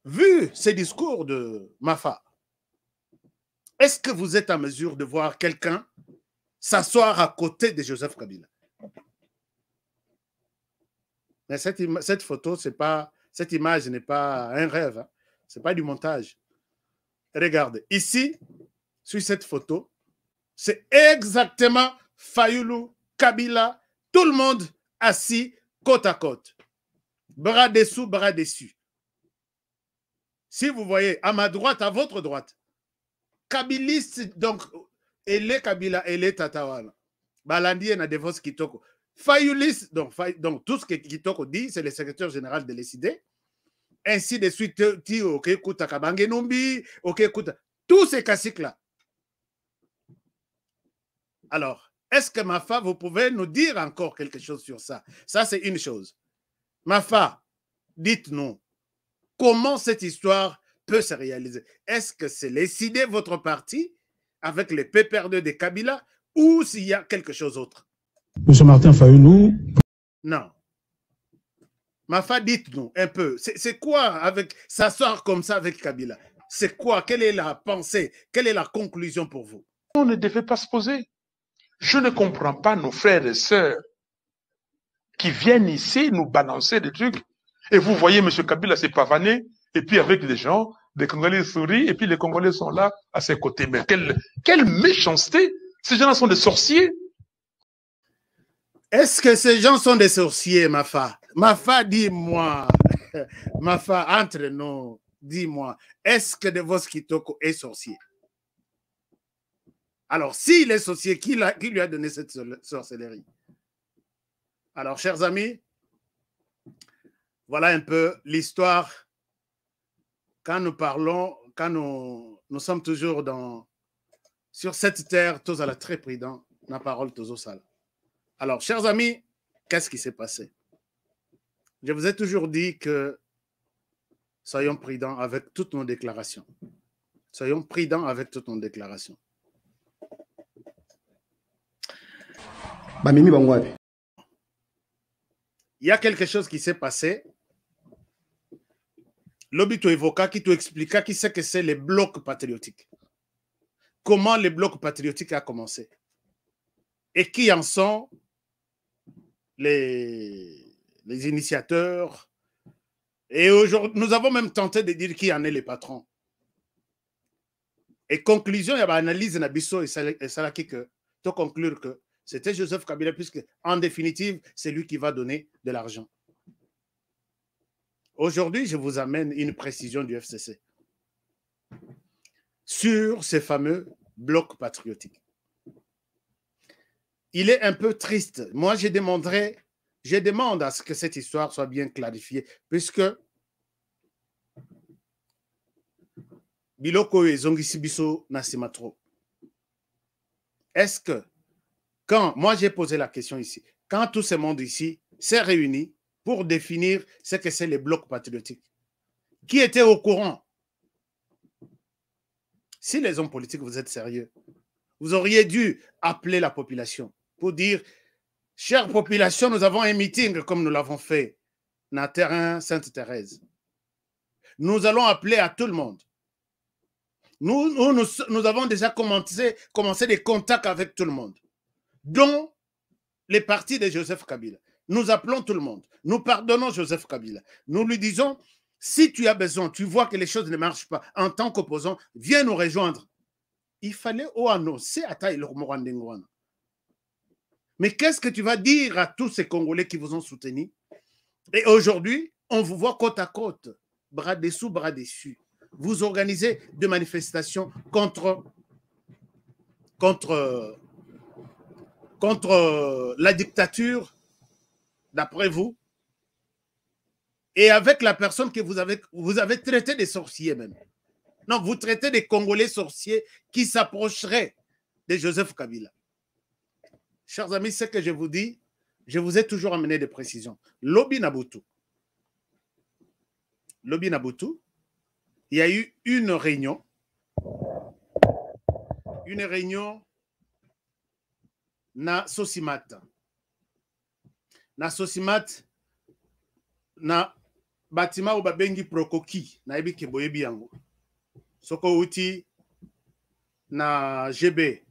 vu ces discours de Mafa. Est-ce que vous êtes en mesure de voir quelqu'un s'asseoir à côté de Joseph Kabila Mais cette, photo, c'est pas, cette image n'est pas un rêve, Ce hein. c'est pas du montage. Regardez, ici, sur cette photo, c'est exactement Fayoulou, Kabila, tout le monde assis côte à côte. Bras dessous, bras dessus. Si vous voyez, à ma droite, à votre droite, Kabiliste, donc, elle est Kabila, elle est Tatawana. Balandi et Nadevos Kitoko. Fayoulis, donc, donc tout ce que Kitoko dit, c'est le secrétaire général de l'ECD ainsi de suite, Ok, Numbi, Ok, écoute, tous ces classiques-là. Alors, est-ce que Mafa, vous pouvez nous dire encore quelque chose sur ça Ça, c'est une chose. Mafa, dites-nous, comment cette histoire peut se réaliser Est-ce que c'est décidé votre parti avec les pépères de Kabila ou s'il y a quelque chose d'autre Monsieur Martin nous... Non, Mafa, dites-nous un peu, c'est quoi avec ça comme ça avec Kabila C'est quoi Quelle est la pensée Quelle est la conclusion pour vous On ne devait pas se poser. Je ne comprends pas nos frères et sœurs qui viennent ici nous balancer des trucs. Et vous voyez M. Kabila s'est pavané, et puis avec les gens, des Congolais sourient, et puis les Congolais sont là à ses côtés. Mais quelle, quelle méchanceté Ces gens-là sont des sorciers. Est-ce que ces gens sont des sorciers, Mafa Mafa, dis-moi, Mafa, entre nous, dis-moi, est-ce que vos Kitoko est sorcier Alors, s'il est sorcier, qui, lui a donné cette sorcellerie Alors, chers amis, voilà un peu l'histoire. Quand nous parlons, quand nous, nous sommes toujours dans, sur cette terre, tous à la très prudent, la parole tous au sale. Alors, chers amis, qu'est-ce qui s'est passé je vous ai toujours dit que soyons prudents avec toutes nos déclarations. Soyons prudents avec toutes nos déclarations. Il y a quelque chose qui s'est passé. Lobby évoqua, qui te expliqua qui c'est que c'est les blocs patriotiques. Comment les blocs patriotiques a commencé. Et qui en sont les les initiateurs. Et aujourd'hui, nous avons même tenté de dire qui en est le patron. Et conclusion, il y a analyse et et Salaki que, de conclure que c'était Joseph Kabila, puisque en définitive, c'est lui qui va donner de l'argent. Aujourd'hui, je vous amène une précision du FCC sur ces fameux blocs patriotiques. Il est un peu triste. Moi, je demanderais je demande à ce que cette histoire soit bien clarifiée, puisque Biloko et Est-ce que, quand, moi j'ai posé la question ici, quand tout ce monde ici s'est réuni pour définir ce que c'est les blocs patriotiques, qui était au courant Si les hommes politiques, vous êtes sérieux, vous auriez dû appeler la population pour dire Chère population, nous avons un meeting comme nous l'avons fait dans le terrain hein, Sainte-Thérèse. Nous allons appeler à tout le monde. Nous, avons déjà commencé, des contacts avec tout le monde, dont les partis de Joseph Kabila. Nous appelons tout le monde. Nous pardonnons Joseph Kabila. Nous lui disons, si tu as besoin, tu vois que les choses ne marchent pas en tant qu'opposant, viens nous rejoindre. Il fallait au-hanno, oh, annoncer à taille Morandengwana mais qu'est-ce que tu vas dire à tous ces Congolais qui vous ont soutenu Et aujourd'hui, on vous voit côte à côte, bras dessous, bras dessus. Vous organisez des manifestations contre, contre, contre euh, la dictature, d'après vous, et avec la personne que vous avez, vous avez traité des sorciers même. Non, vous traitez des Congolais sorciers qui s'approcheraient de Joseph Kabila chers amis, ce que je vous dis, je vous ai toujours amené des précisions. Lobby Nabutu. Lobby Nabutu, il y a eu une réunion. Une réunion na Sosimat. Na Sosimat, na bâtiment ou babengi prokoki, na ebi keboyebi yango. Soko uti na GB,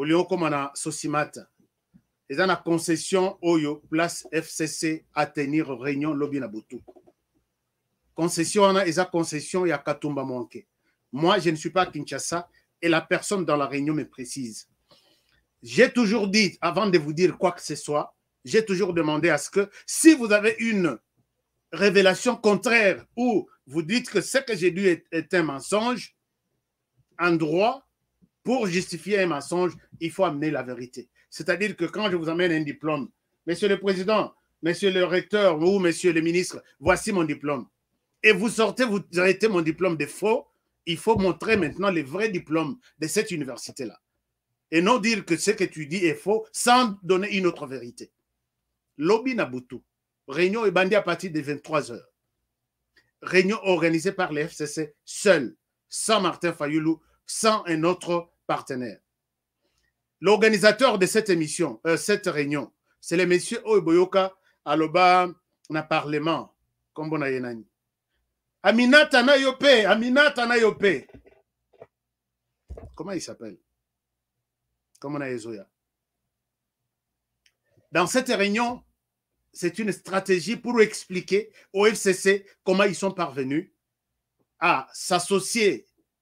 olioko mana Et dans la concession oyo place fcc à tenir réunion lobby na concession wana eza concession ya katumba monke moi je ne suis pas à kinshasa et la personne dans la réunion me précise j'ai toujours dit avant de vous dire quoi que ce soit j'ai toujours demandé à ce que si vous avez une révélation contraire ou vous dites que ce que j'ai lu est, est un mensonge en droit pour justifier un mensonge, il faut amener la vérité. C'est-à-dire que quand je vous amène un diplôme, Monsieur le Président, Monsieur le Recteur ou Monsieur le Ministre, voici mon diplôme. Et vous sortez, vous arrêtez mon diplôme de faux. Il faut montrer maintenant les vrais diplômes de cette université-là. Et non dire que ce que tu dis est faux sans donner une autre vérité. Lobby Nabutu, réunion est à partir de 23 heures. Réunion organisée par les FCC seul, sans Martin Fayoulou, sans un autre partenaire. L'organisateur de cette émission, euh, cette réunion, c'est le monsieur Oiboyoka Aloba na parlement. Kombona Yenani. Aminata Nayope, Aminata Nayope. Comment il s'appelle Comment on a Dans cette réunion, c'est une stratégie pour expliquer au FCC comment ils sont parvenus à s'associer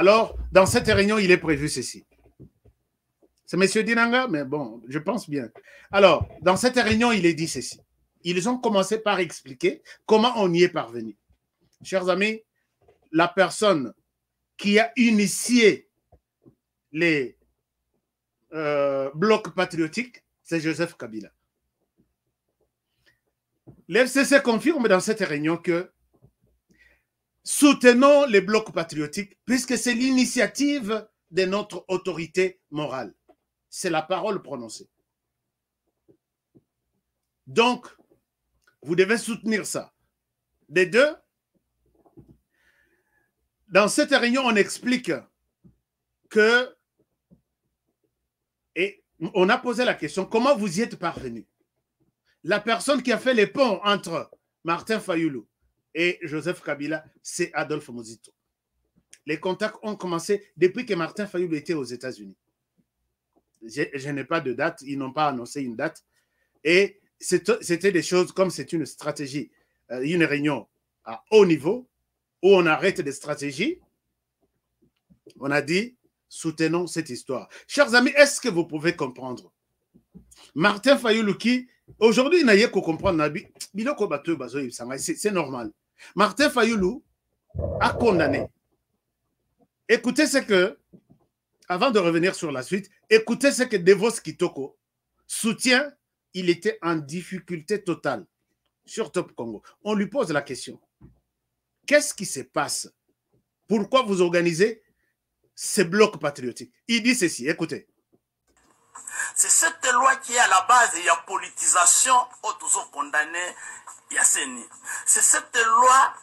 Alors, dans cette réunion, il est prévu ceci. C'est M. Dinanga, mais bon, je pense bien. Alors, dans cette réunion, il est dit ceci. Ils ont commencé par expliquer comment on y est parvenu. Chers amis, la personne qui a initié les euh, blocs patriotiques, c'est Joseph Kabila. L'FCC confirme dans cette réunion que soutenons les blocs patriotiques, puisque c'est l'initiative de notre autorité morale. C'est la parole prononcée. Donc, vous devez soutenir ça. Des deux, dans cette réunion, on explique que, et on a posé la question, comment vous y êtes parvenu La personne qui a fait les ponts entre Martin Fayoulou et Joseph Kabila, c'est Adolphe Mozito. Les contacts ont commencé depuis que Martin Fayoul était aux États-Unis. Je, n'ai pas de date, ils n'ont pas annoncé une date. Et c'était des choses comme c'est une stratégie, euh, une réunion à haut niveau où on arrête des stratégies. On a dit, soutenons cette histoire. Chers amis, est-ce que vous pouvez comprendre Martin qui, aujourd'hui, il n'y a qu'à comprendre. C'est normal. Martin Fayoulou a condamné. Écoutez ce que, avant de revenir sur la suite, écoutez ce que Devos Kitoko soutient, il était en difficulté totale sur Top Congo. On lui pose la question. Qu'est-ce qui se passe Pourquoi vous organisez ces blocs patriotiques Il dit ceci, écoutez. C'est cette loi qui est à la base, il y a politisation, oh, toujours condamné, Yasseni. C'est cette loi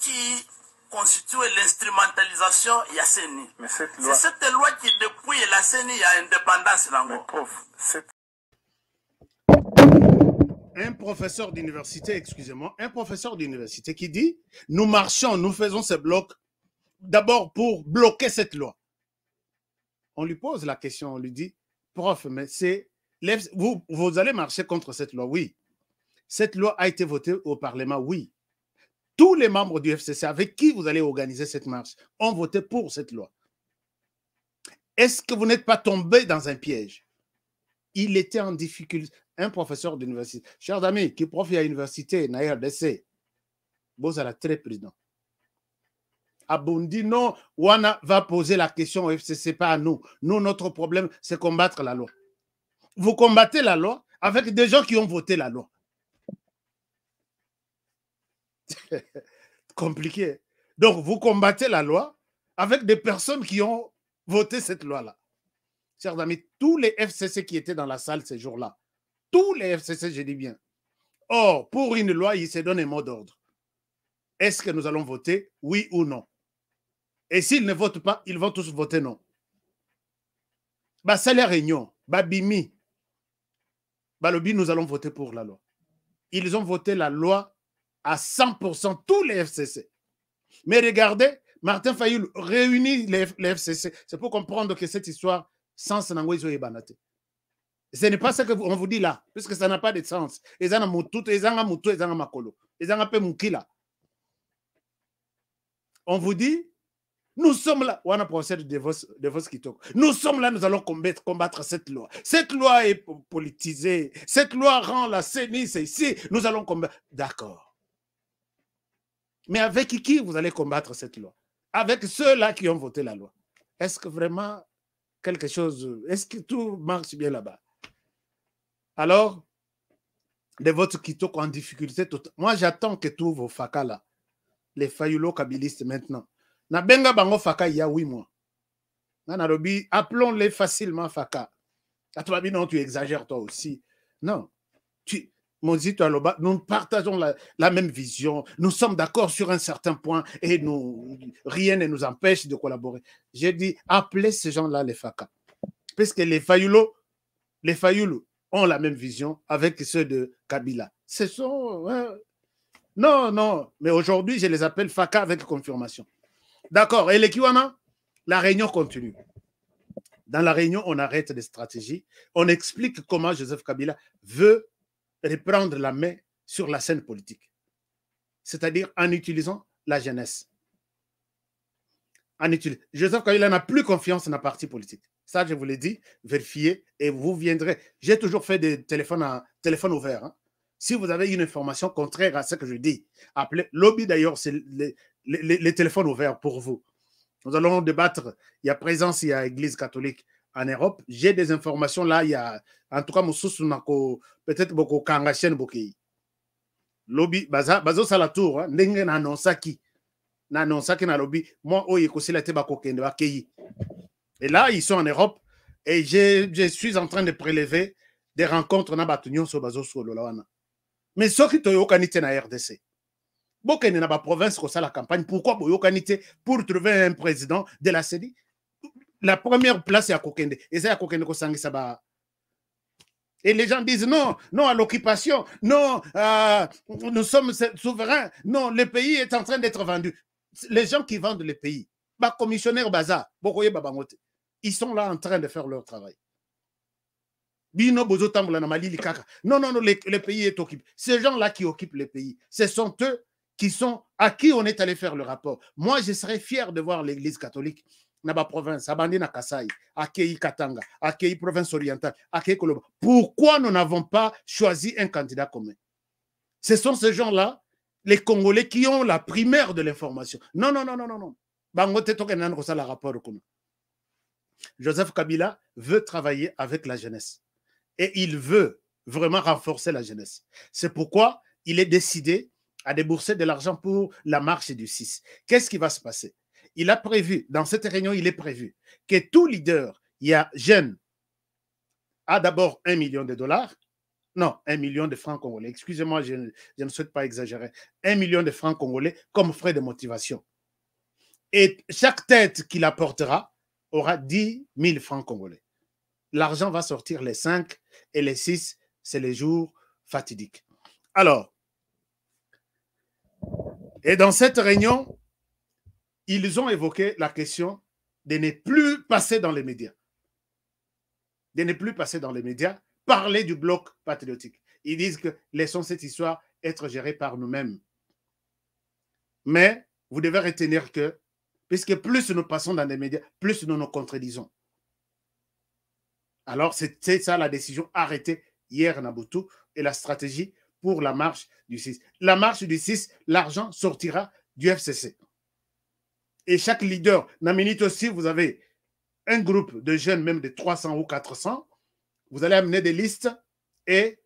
qui constitue l'instrumentalisation Yasseni. C'est cette loi qui, depuis la CENI, a indépendance. un professeur d'université, excusez-moi, un professeur d'université qui dit, nous marchons, nous faisons ces blocs, d'abord pour bloquer cette loi. On lui pose la question, on lui dit, prof, mais c'est, vous, vous allez marcher contre cette loi, oui, cette loi a été votée au Parlement, oui. Tous les membres du FCC avec qui vous allez organiser cette marche ont voté pour cette loi. Est-ce que vous n'êtes pas tombé dans un piège Il était en difficulté. Un professeur d'université, chers amis, qui profite à l'université, Nair vous l'a très prudent. Abondi, non, Wana va poser la question au FCC, pas à nous. Nous, notre problème, c'est combattre la loi. Vous combattez la loi avec des gens qui ont voté la loi. (laughs) Compliqué. Donc, vous combattez la loi avec des personnes qui ont voté cette loi-là. Chers amis, tous les FCC qui étaient dans la salle ces jours-là, tous les FCC, je dis bien. Or, pour une loi, il se donne un mot d'ordre. Est-ce que nous allons voter oui ou non Et s'ils ne votent pas, ils vont tous voter non. Bah, c'est la réunion. Bah, le nous allons voter pour la loi. Ils ont voté la loi à 100% tous les FCC. Mais regardez, Martin Fayoul réunit les, FCC. C'est pour comprendre que cette histoire, sans pas et Banate. Ce n'est pas ce qu'on vous dit là, puisque ça n'a pas de sens. Ils ont tout, ils On vous dit, nous sommes là. On a de Nous sommes là, nous allons combattre, combattre cette loi. Cette loi est politisée. Cette loi rend la CENI, c'est ici. Nous allons combattre. D'accord. Mais avec qui vous allez combattre cette loi Avec ceux-là qui ont voté la loi. Est-ce que vraiment quelque chose, est-ce que tout marche bien là-bas Alors, les votes qui sont en difficulté, tota-, moi j'attends que tous vos facas là, les fayulo-kabilistes maintenant, na benga bango faka il y a huit mois. appelons-les facilement faka. non, tu exagères toi aussi. Non, tu, dit Aloba, nous partageons la, même vision, nous sommes d'accord sur un certain point et rien ne nous empêche de collaborer. J'ai dit, appelez ces gens-là les FACA. Parce que les Fayoulos les Fayoulou ont la même vision avec ceux de Kabila. Ce sont. Hein. Non, non, mais aujourd'hui, je les appelle FACA avec confirmation. D'accord. Et les Kiwana, la réunion continue. Dans la réunion, on arrête les stratégies. On explique comment Joseph Kabila veut reprendre la main sur la scène politique, c'est-à-dire en utilisant la jeunesse. En utilisant. Joseph Kabila n'a plus confiance dans la partie politique. Ça, je vous l'ai dit, vérifiez et vous viendrez. J'ai toujours fait des téléphones, à, ouverts. Hein. Si vous avez une information contraire à ce que je dis, appelez. Lobby d'ailleurs, c'est les, les, téléphones ouverts pour vous. Nous allons débattre. Il y a présence, il y a Église catholique en Europe. J'ai des informations là, il y a, en tout cas, mon peut-être beaucoup kanga bokei. Lobby, baza, bazo sala tour, hein, n'engen annonsaki. N'annonsaki na lobby, moi, oh, yeko sila te bako va bakei. Et là, ils sont en Europe et je suis en train de prélever des rencontres na batunyon sur bazo so lolawana. Mais ceux qui toyo kanite na RDC, bokene na ba province ko la campagne, pourquoi kanite pour trouver un président de la CEDI? la première place est à kokende Et c'est à kokende ça va. et les gens disent non, non à l'occupation, non, euh, nous sommes souverains, non, le pays est en train d'être vendu. Les gens qui vendent le pays, les bah, commissionnaire Baza, ils sont là en train de faire leur travail. Non, non, non, le, le pays est occupé. Ces gens-là qui occupent le pays, ce sont eux qui sont à qui on est allé faire le rapport. Moi, je serais fier de voir l'Église catholique na province, abandi na kasai akei katanga akei province orientale akei koloba pourquoi nous n'avons pas choisi un candidat commun ce sont ces gens là les congolais qui ont la primaire de l'information non non non non non Joseph Kabila veut travailler avec la jeunesse et il veut vraiment renforcer la jeunesse. C'est pourquoi il est décidé à débourser de l'argent pour la marche du 6. Qu'est-ce qui va se passer il a prévu, dans cette réunion, il est prévu que tout leader y a jeune a d'abord un million de dollars, non, un million de francs congolais. Excusez-moi, je, ne souhaite pas exagérer. Un million de francs congolais comme frais de motivation. Et chaque tête qu'il apportera aura 10 000 francs congolais. L'argent va sortir les 5 et les 6, c'est les jours fatidiques. Alors, et dans cette réunion, ils ont évoqué la question de ne plus passer dans les médias. De ne plus passer dans les médias, parler du bloc patriotique. Ils disent que laissons cette histoire être gérée par nous-mêmes. Mais vous devez retenir que, puisque plus nous passons dans les médias, plus nous nous contredisons. Alors, c'était ça la décision arrêtée hier, Nabutu et la stratégie pour la marche du 6. La marche du 6, l'argent sortira du FCC. Et chaque leader, Naminit aussi, vous avez un groupe de jeunes, même de 300 ou 400. Vous allez amener des listes et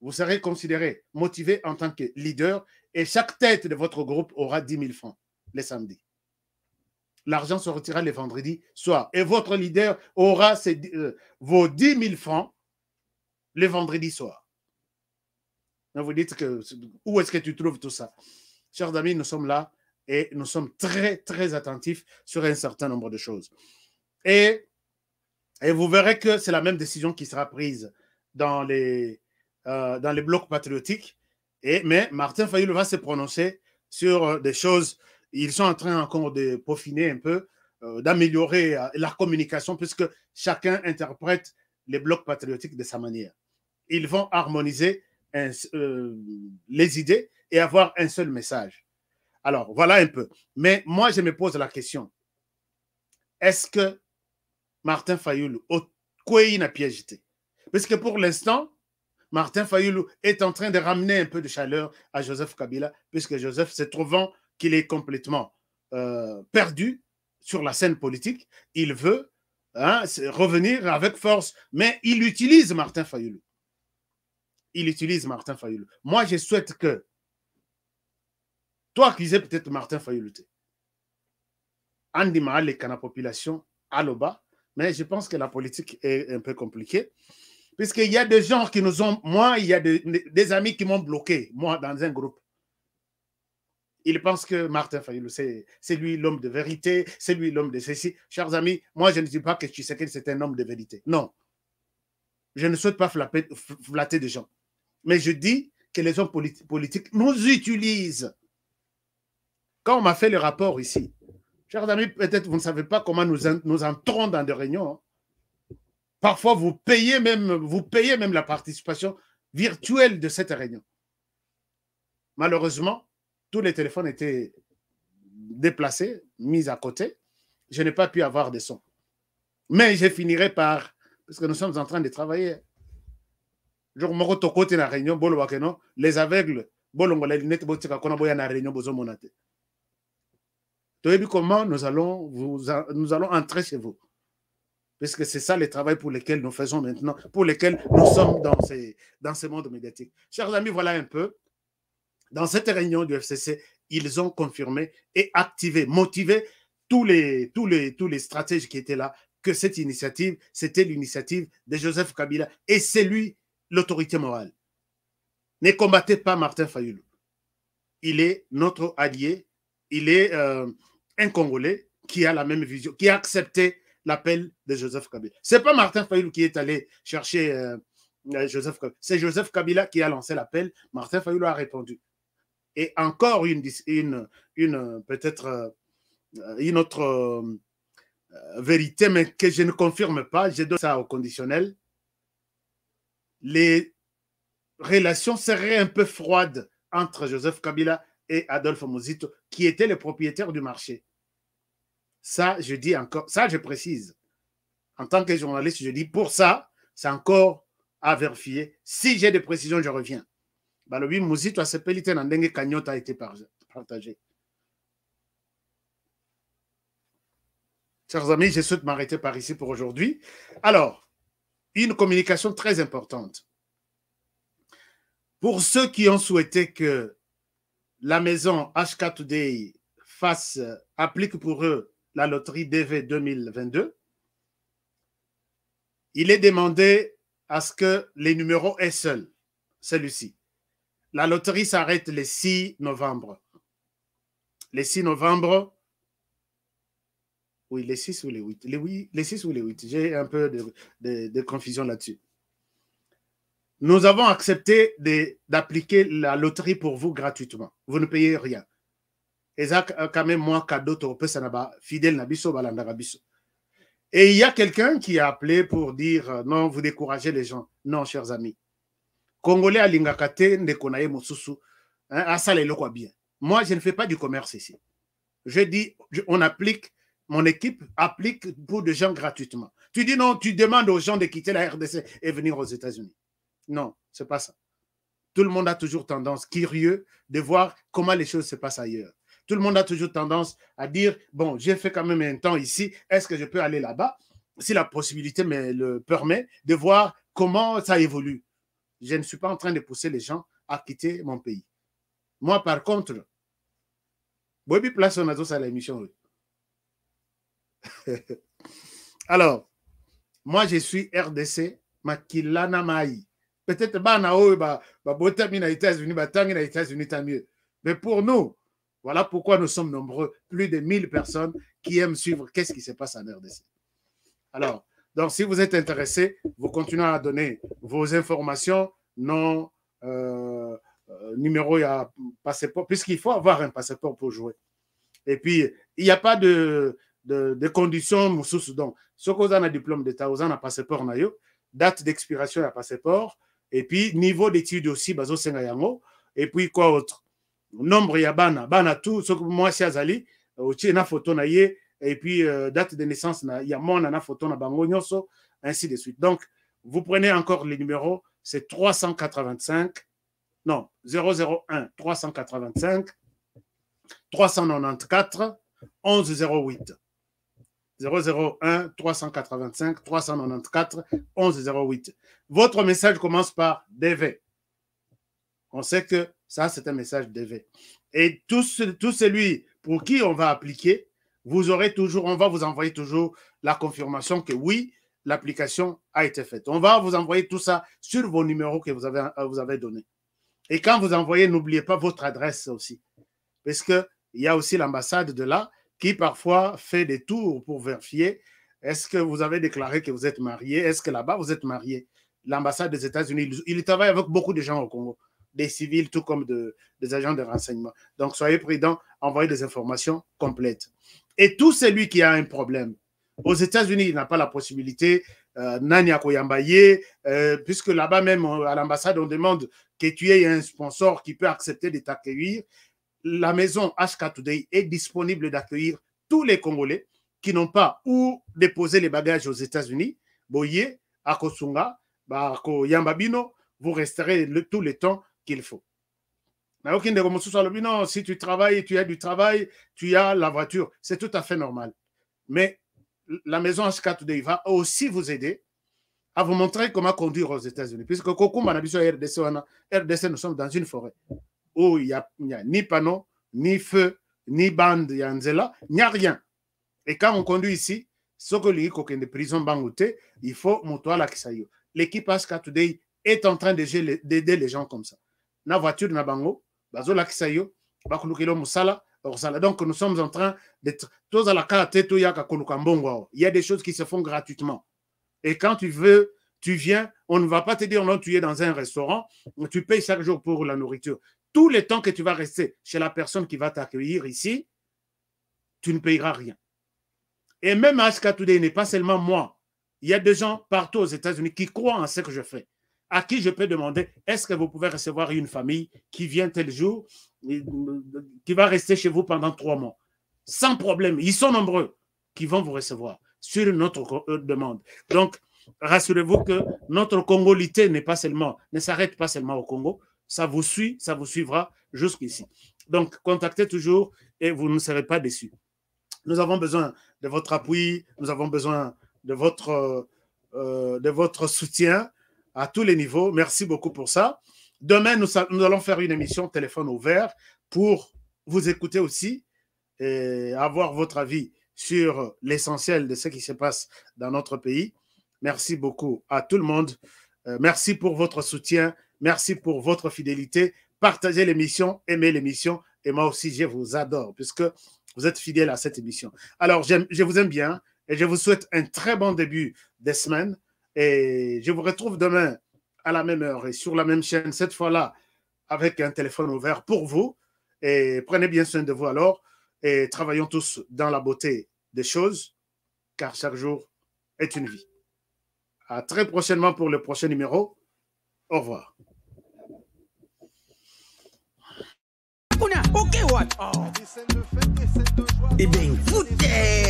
vous serez considéré, motivé en tant que leader. Et chaque tête de votre groupe aura 10 000 francs le samedi. L'argent se retirera le vendredi soir. Et votre leader aura euh, vos 10 000 francs le vendredi soir. Vous dites que où est-ce que tu trouves tout ça Chers amis, nous sommes là et nous sommes très, très attentifs sur un certain nombre de choses. Et, et vous verrez que c'est la même décision qui sera prise dans les, euh, dans les blocs patriotiques. Et, mais Martin Fayoul va se prononcer sur euh, des choses. Ils sont en train encore de peaufiner un peu, euh, d'améliorer la communication, puisque chacun interprète les blocs patriotiques de sa manière. Ils vont harmoniser les idées et avoir un seul message. Alors, voilà un peu. Mais moi, je me pose la question. Est-ce que Martin Fayoulou, il n'a piégé Parce que pour l'instant, Martin Fayoulou est en train de ramener un peu de chaleur à Joseph Kabila, puisque Joseph, se trouvant qu'il est complètement euh, perdu sur la scène politique, il veut hein, revenir avec force, mais il utilise Martin Fayoulou. Il utilise Martin Fayoulou. Moi, je souhaite que toi qui disais peut-être Martin Fayoulouté. Andy Mahal la population à mais je pense que la politique est un peu compliquée. Puisqu'il y a des gens qui nous ont. Moi, il y a des amis qui m'ont bloqué, moi, dans un groupe. Ils pensent que Martin Fayoulou, c'est lui l'homme de vérité, c'est lui l'homme de ceci. Chers amis, moi, je ne dis pas que tu sais que c'est un homme de vérité. Non. Je ne souhaite pas flatter des gens. Mais je dis que les hommes politiques nous utilisent quand on m'a fait le rapport ici, chers amis, peut-être vous ne savez pas comment nous, entrons dans des réunions. Hein. Parfois, vous payez, même, vous payez même la participation virtuelle de cette réunion. Malheureusement, tous les téléphones étaient déplacés, mis à côté. Je n'ai pas pu avoir de son. Mais je finirai par, parce que nous sommes en train de travailler. réunion les aveugles réunion vous comment nous allons, nous allons entrer chez vous. Parce que c'est ça le travail pour lequel nous faisons maintenant, pour lequel nous sommes dans, dans ce monde médiatique. Chers amis, voilà un peu. Dans cette réunion du FCC, ils ont confirmé et activé, motivé tous les, tous les, tous les stratèges qui étaient là que cette initiative, c'était l'initiative de Joseph Kabila et c'est lui l'autorité morale. Ne combattez pas Martin Fayoulou. Il est notre allié il est euh, un Congolais qui a la même vision, qui a accepté l'appel de Joseph Kabila. Ce n'est pas Martin Fayoulou qui est allé chercher euh, euh, Joseph Kabila. C'est Joseph Kabila qui a lancé l'appel. Martin Fayoulou a répondu. Et encore une, une, peut-être une autre vérité, mais que je ne confirme pas, je donne ça au conditionnel. Les relations seraient un peu froides entre Joseph Kabila et Adolphe Mozito, qui était le propriétaire du marché. Ça, je dis encore, ça, je précise. En tant que journaliste, je dis pour ça, c'est encore à vérifier. Si j'ai des précisions, je reviens. Balobi Mozito, a été partagé. Chers amis, je souhaite m'arrêter par ici pour aujourd'hui. Alors, une communication très importante. Pour ceux qui ont souhaité que la maison HK Today face, applique pour eux la loterie DV 2022, il est demandé à ce que les numéros aient seul, celui-ci. La loterie s'arrête le 6 novembre. Le 6 novembre, oui, les 6 ou les 8. Les, les 6 ou les 8. J'ai un peu de confusion là-dessus nous avons accepté d'appliquer la loterie pour vous gratuitement. Vous ne payez rien. et il y a quelqu'un qui a appelé pour dire euh, non vous découragez les gens non chers amis congolais à l'ingakate, mosusu hein, bien moi je ne fais pas du commerce ici je dis on applique mon équipe applique pour des gens gratuitement tu dis non tu demandes aux gens de quitter la RDC et venir aux États-Unis non, c'est pas ça. Tout le monde a toujours tendance, curieux, de voir comment les choses se passent ailleurs. Tout le monde a toujours tendance à dire, bon, j'ai fait quand même un temps ici, est-ce que je peux aller là-bas Si la possibilité me le permet, de voir comment ça évolue. Je ne suis pas en train de pousser les gens à quitter mon pays. Moi, par contre, Bobby place adresse à l'émission. (laughs) Alors, moi, je suis RDC, Makilana peut-être que bah bah na états-unis temps na états-unis tant mieux mais pour nous voilà pourquoi nous sommes nombreux plus de 1000 personnes qui aiment suivre qu'est-ce qui se passe en RDC alors donc si vous êtes intéressé vous continuez à donner vos informations nom, euh, euh, numéro ya passeport puisqu'il faut avoir un passeport pour jouer et puis il n'y a pas de de, de conditions ce donc vous avez un diplôme d'état avez un passeport d'expiration, date d'expiration à passeport et puis niveau d'études aussi et puis quoi autre nombre ya bana bana tout Moi, mwasi azali na photo et puis euh, date de naissance il ya a na photo na bango ainsi de suite donc vous prenez encore les numéros c'est 385 non 001 385 394 1108 001 385 394 1108. Votre message commence par DV. On sait que ça, c'est un message DV. Et tout, tout celui pour qui on va appliquer, vous aurez toujours, on va vous envoyer toujours la confirmation que oui, l'application a été faite. On va vous envoyer tout ça sur vos numéros que vous avez, vous avez donnés. Et quand vous envoyez, n'oubliez pas votre adresse aussi. Parce qu'il y a aussi l'ambassade de là qui parfois fait des tours pour vérifier est-ce que vous avez déclaré que vous êtes marié Est-ce que là-bas vous êtes marié L'ambassade des États-Unis, il, travaille avec beaucoup de gens au Congo, des civils tout comme de, des agents de renseignement. Donc soyez prudents, envoyez des informations complètes. Et tout celui qui a un problème, aux États-Unis, il n'a pas la possibilité, euh, euh puisque là-bas même à l'ambassade, on demande que tu aies un sponsor qui peut accepter de t'accueillir la maison HK Today est disponible d'accueillir tous les Congolais qui n'ont pas où déposer les bagages aux États-Unis. Boye, Akosunga, Yambabino, vous resterez le, tout le temps qu'il faut. si tu travailles, tu as du travail, tu as la voiture, c'est tout à fait normal. Mais la maison HK Today va aussi vous aider à vous montrer comment conduire aux États-Unis. Puisque RDC, RDC, nous sommes dans une forêt où oh, il n'y a, ni panneau, ni feu, ni bande, il n'y a rien. Et quand on conduit ici, ce que prison il faut monter à la L'équipe Aska Today est en train d'aider les gens comme ça. La voiture na bango, la donc nous sommes en train d'être tous à la carte Il y a des choses qui se font gratuitement. Et quand tu veux, tu viens, on ne va pas te dire non, tu es dans un restaurant, tu payes chaque jour pour la nourriture. Tout le temps que tu vas rester chez la personne qui va t'accueillir ici, tu ne payeras rien. Et même à Today n'est pas seulement moi. Il y a des gens partout aux États-Unis qui croient en ce que je fais, à qui je peux demander est-ce que vous pouvez recevoir une famille qui vient tel jour, euh, qui va rester chez vous pendant trois mois Sans problème. Ils sont nombreux qui vont vous recevoir sur notre euh, demande. Donc, rassurez-vous que notre congolité n'est pas seulement, ne s'arrête pas seulement au Congo, ça vous suit, ça vous suivra jusqu'ici. Donc, contactez toujours et vous ne serez pas déçus. Nous avons besoin de votre appui, nous avons besoin de votre, euh, euh, de votre soutien à tous les niveaux. Merci beaucoup pour ça. Demain, nous, allons faire une émission téléphone ouvert pour vous écouter aussi et avoir votre avis sur l'essentiel de ce qui se passe dans notre pays. Merci beaucoup à tout le monde. Euh, merci pour votre soutien. Merci pour votre fidélité. Partagez l'émission, aimez l'émission. Et moi aussi, je vous adore puisque vous êtes fidèle à cette émission. Alors, je vous aime bien et je vous souhaite un très bon début de semaine. Et je vous retrouve demain à la même heure et sur la même chaîne, cette fois-là, avec un téléphone ouvert pour vous. Et prenez bien soin de vous alors. Et travaillons tous dans la beauté des choses, car chaque jour est une vie. À très prochainement pour le prochain numéro. Au revoir. kuna ok what oh. ibe eh mfute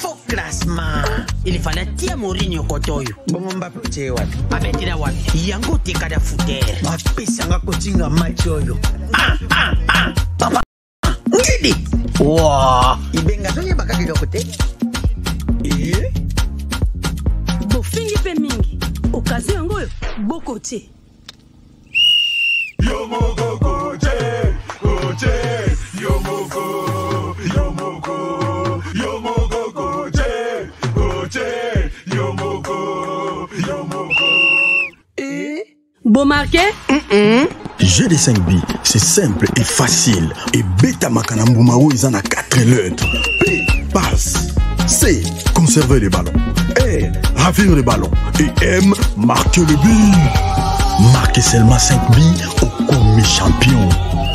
fo klasma ilifana tia morinyo kote oyo bongo mbape otie wapi abetela ah, wapi yango otekada futere bapesanga ah, kotinga mati oyo ah, ah, ah, papa ndidi wa ibenga eh zoyebaka biloko te eh? bofingi mpe mingi okazi yango oyo boko te Bon marqué mm Jeu des 5 billes, c'est simple et facile. Et bêta makanambumao, ils en a 4 lettres. P, passe. C, conserver les ballons. E ravir les ballons. Et M, marquer le but. Marquez seulement 5 billes mes champions.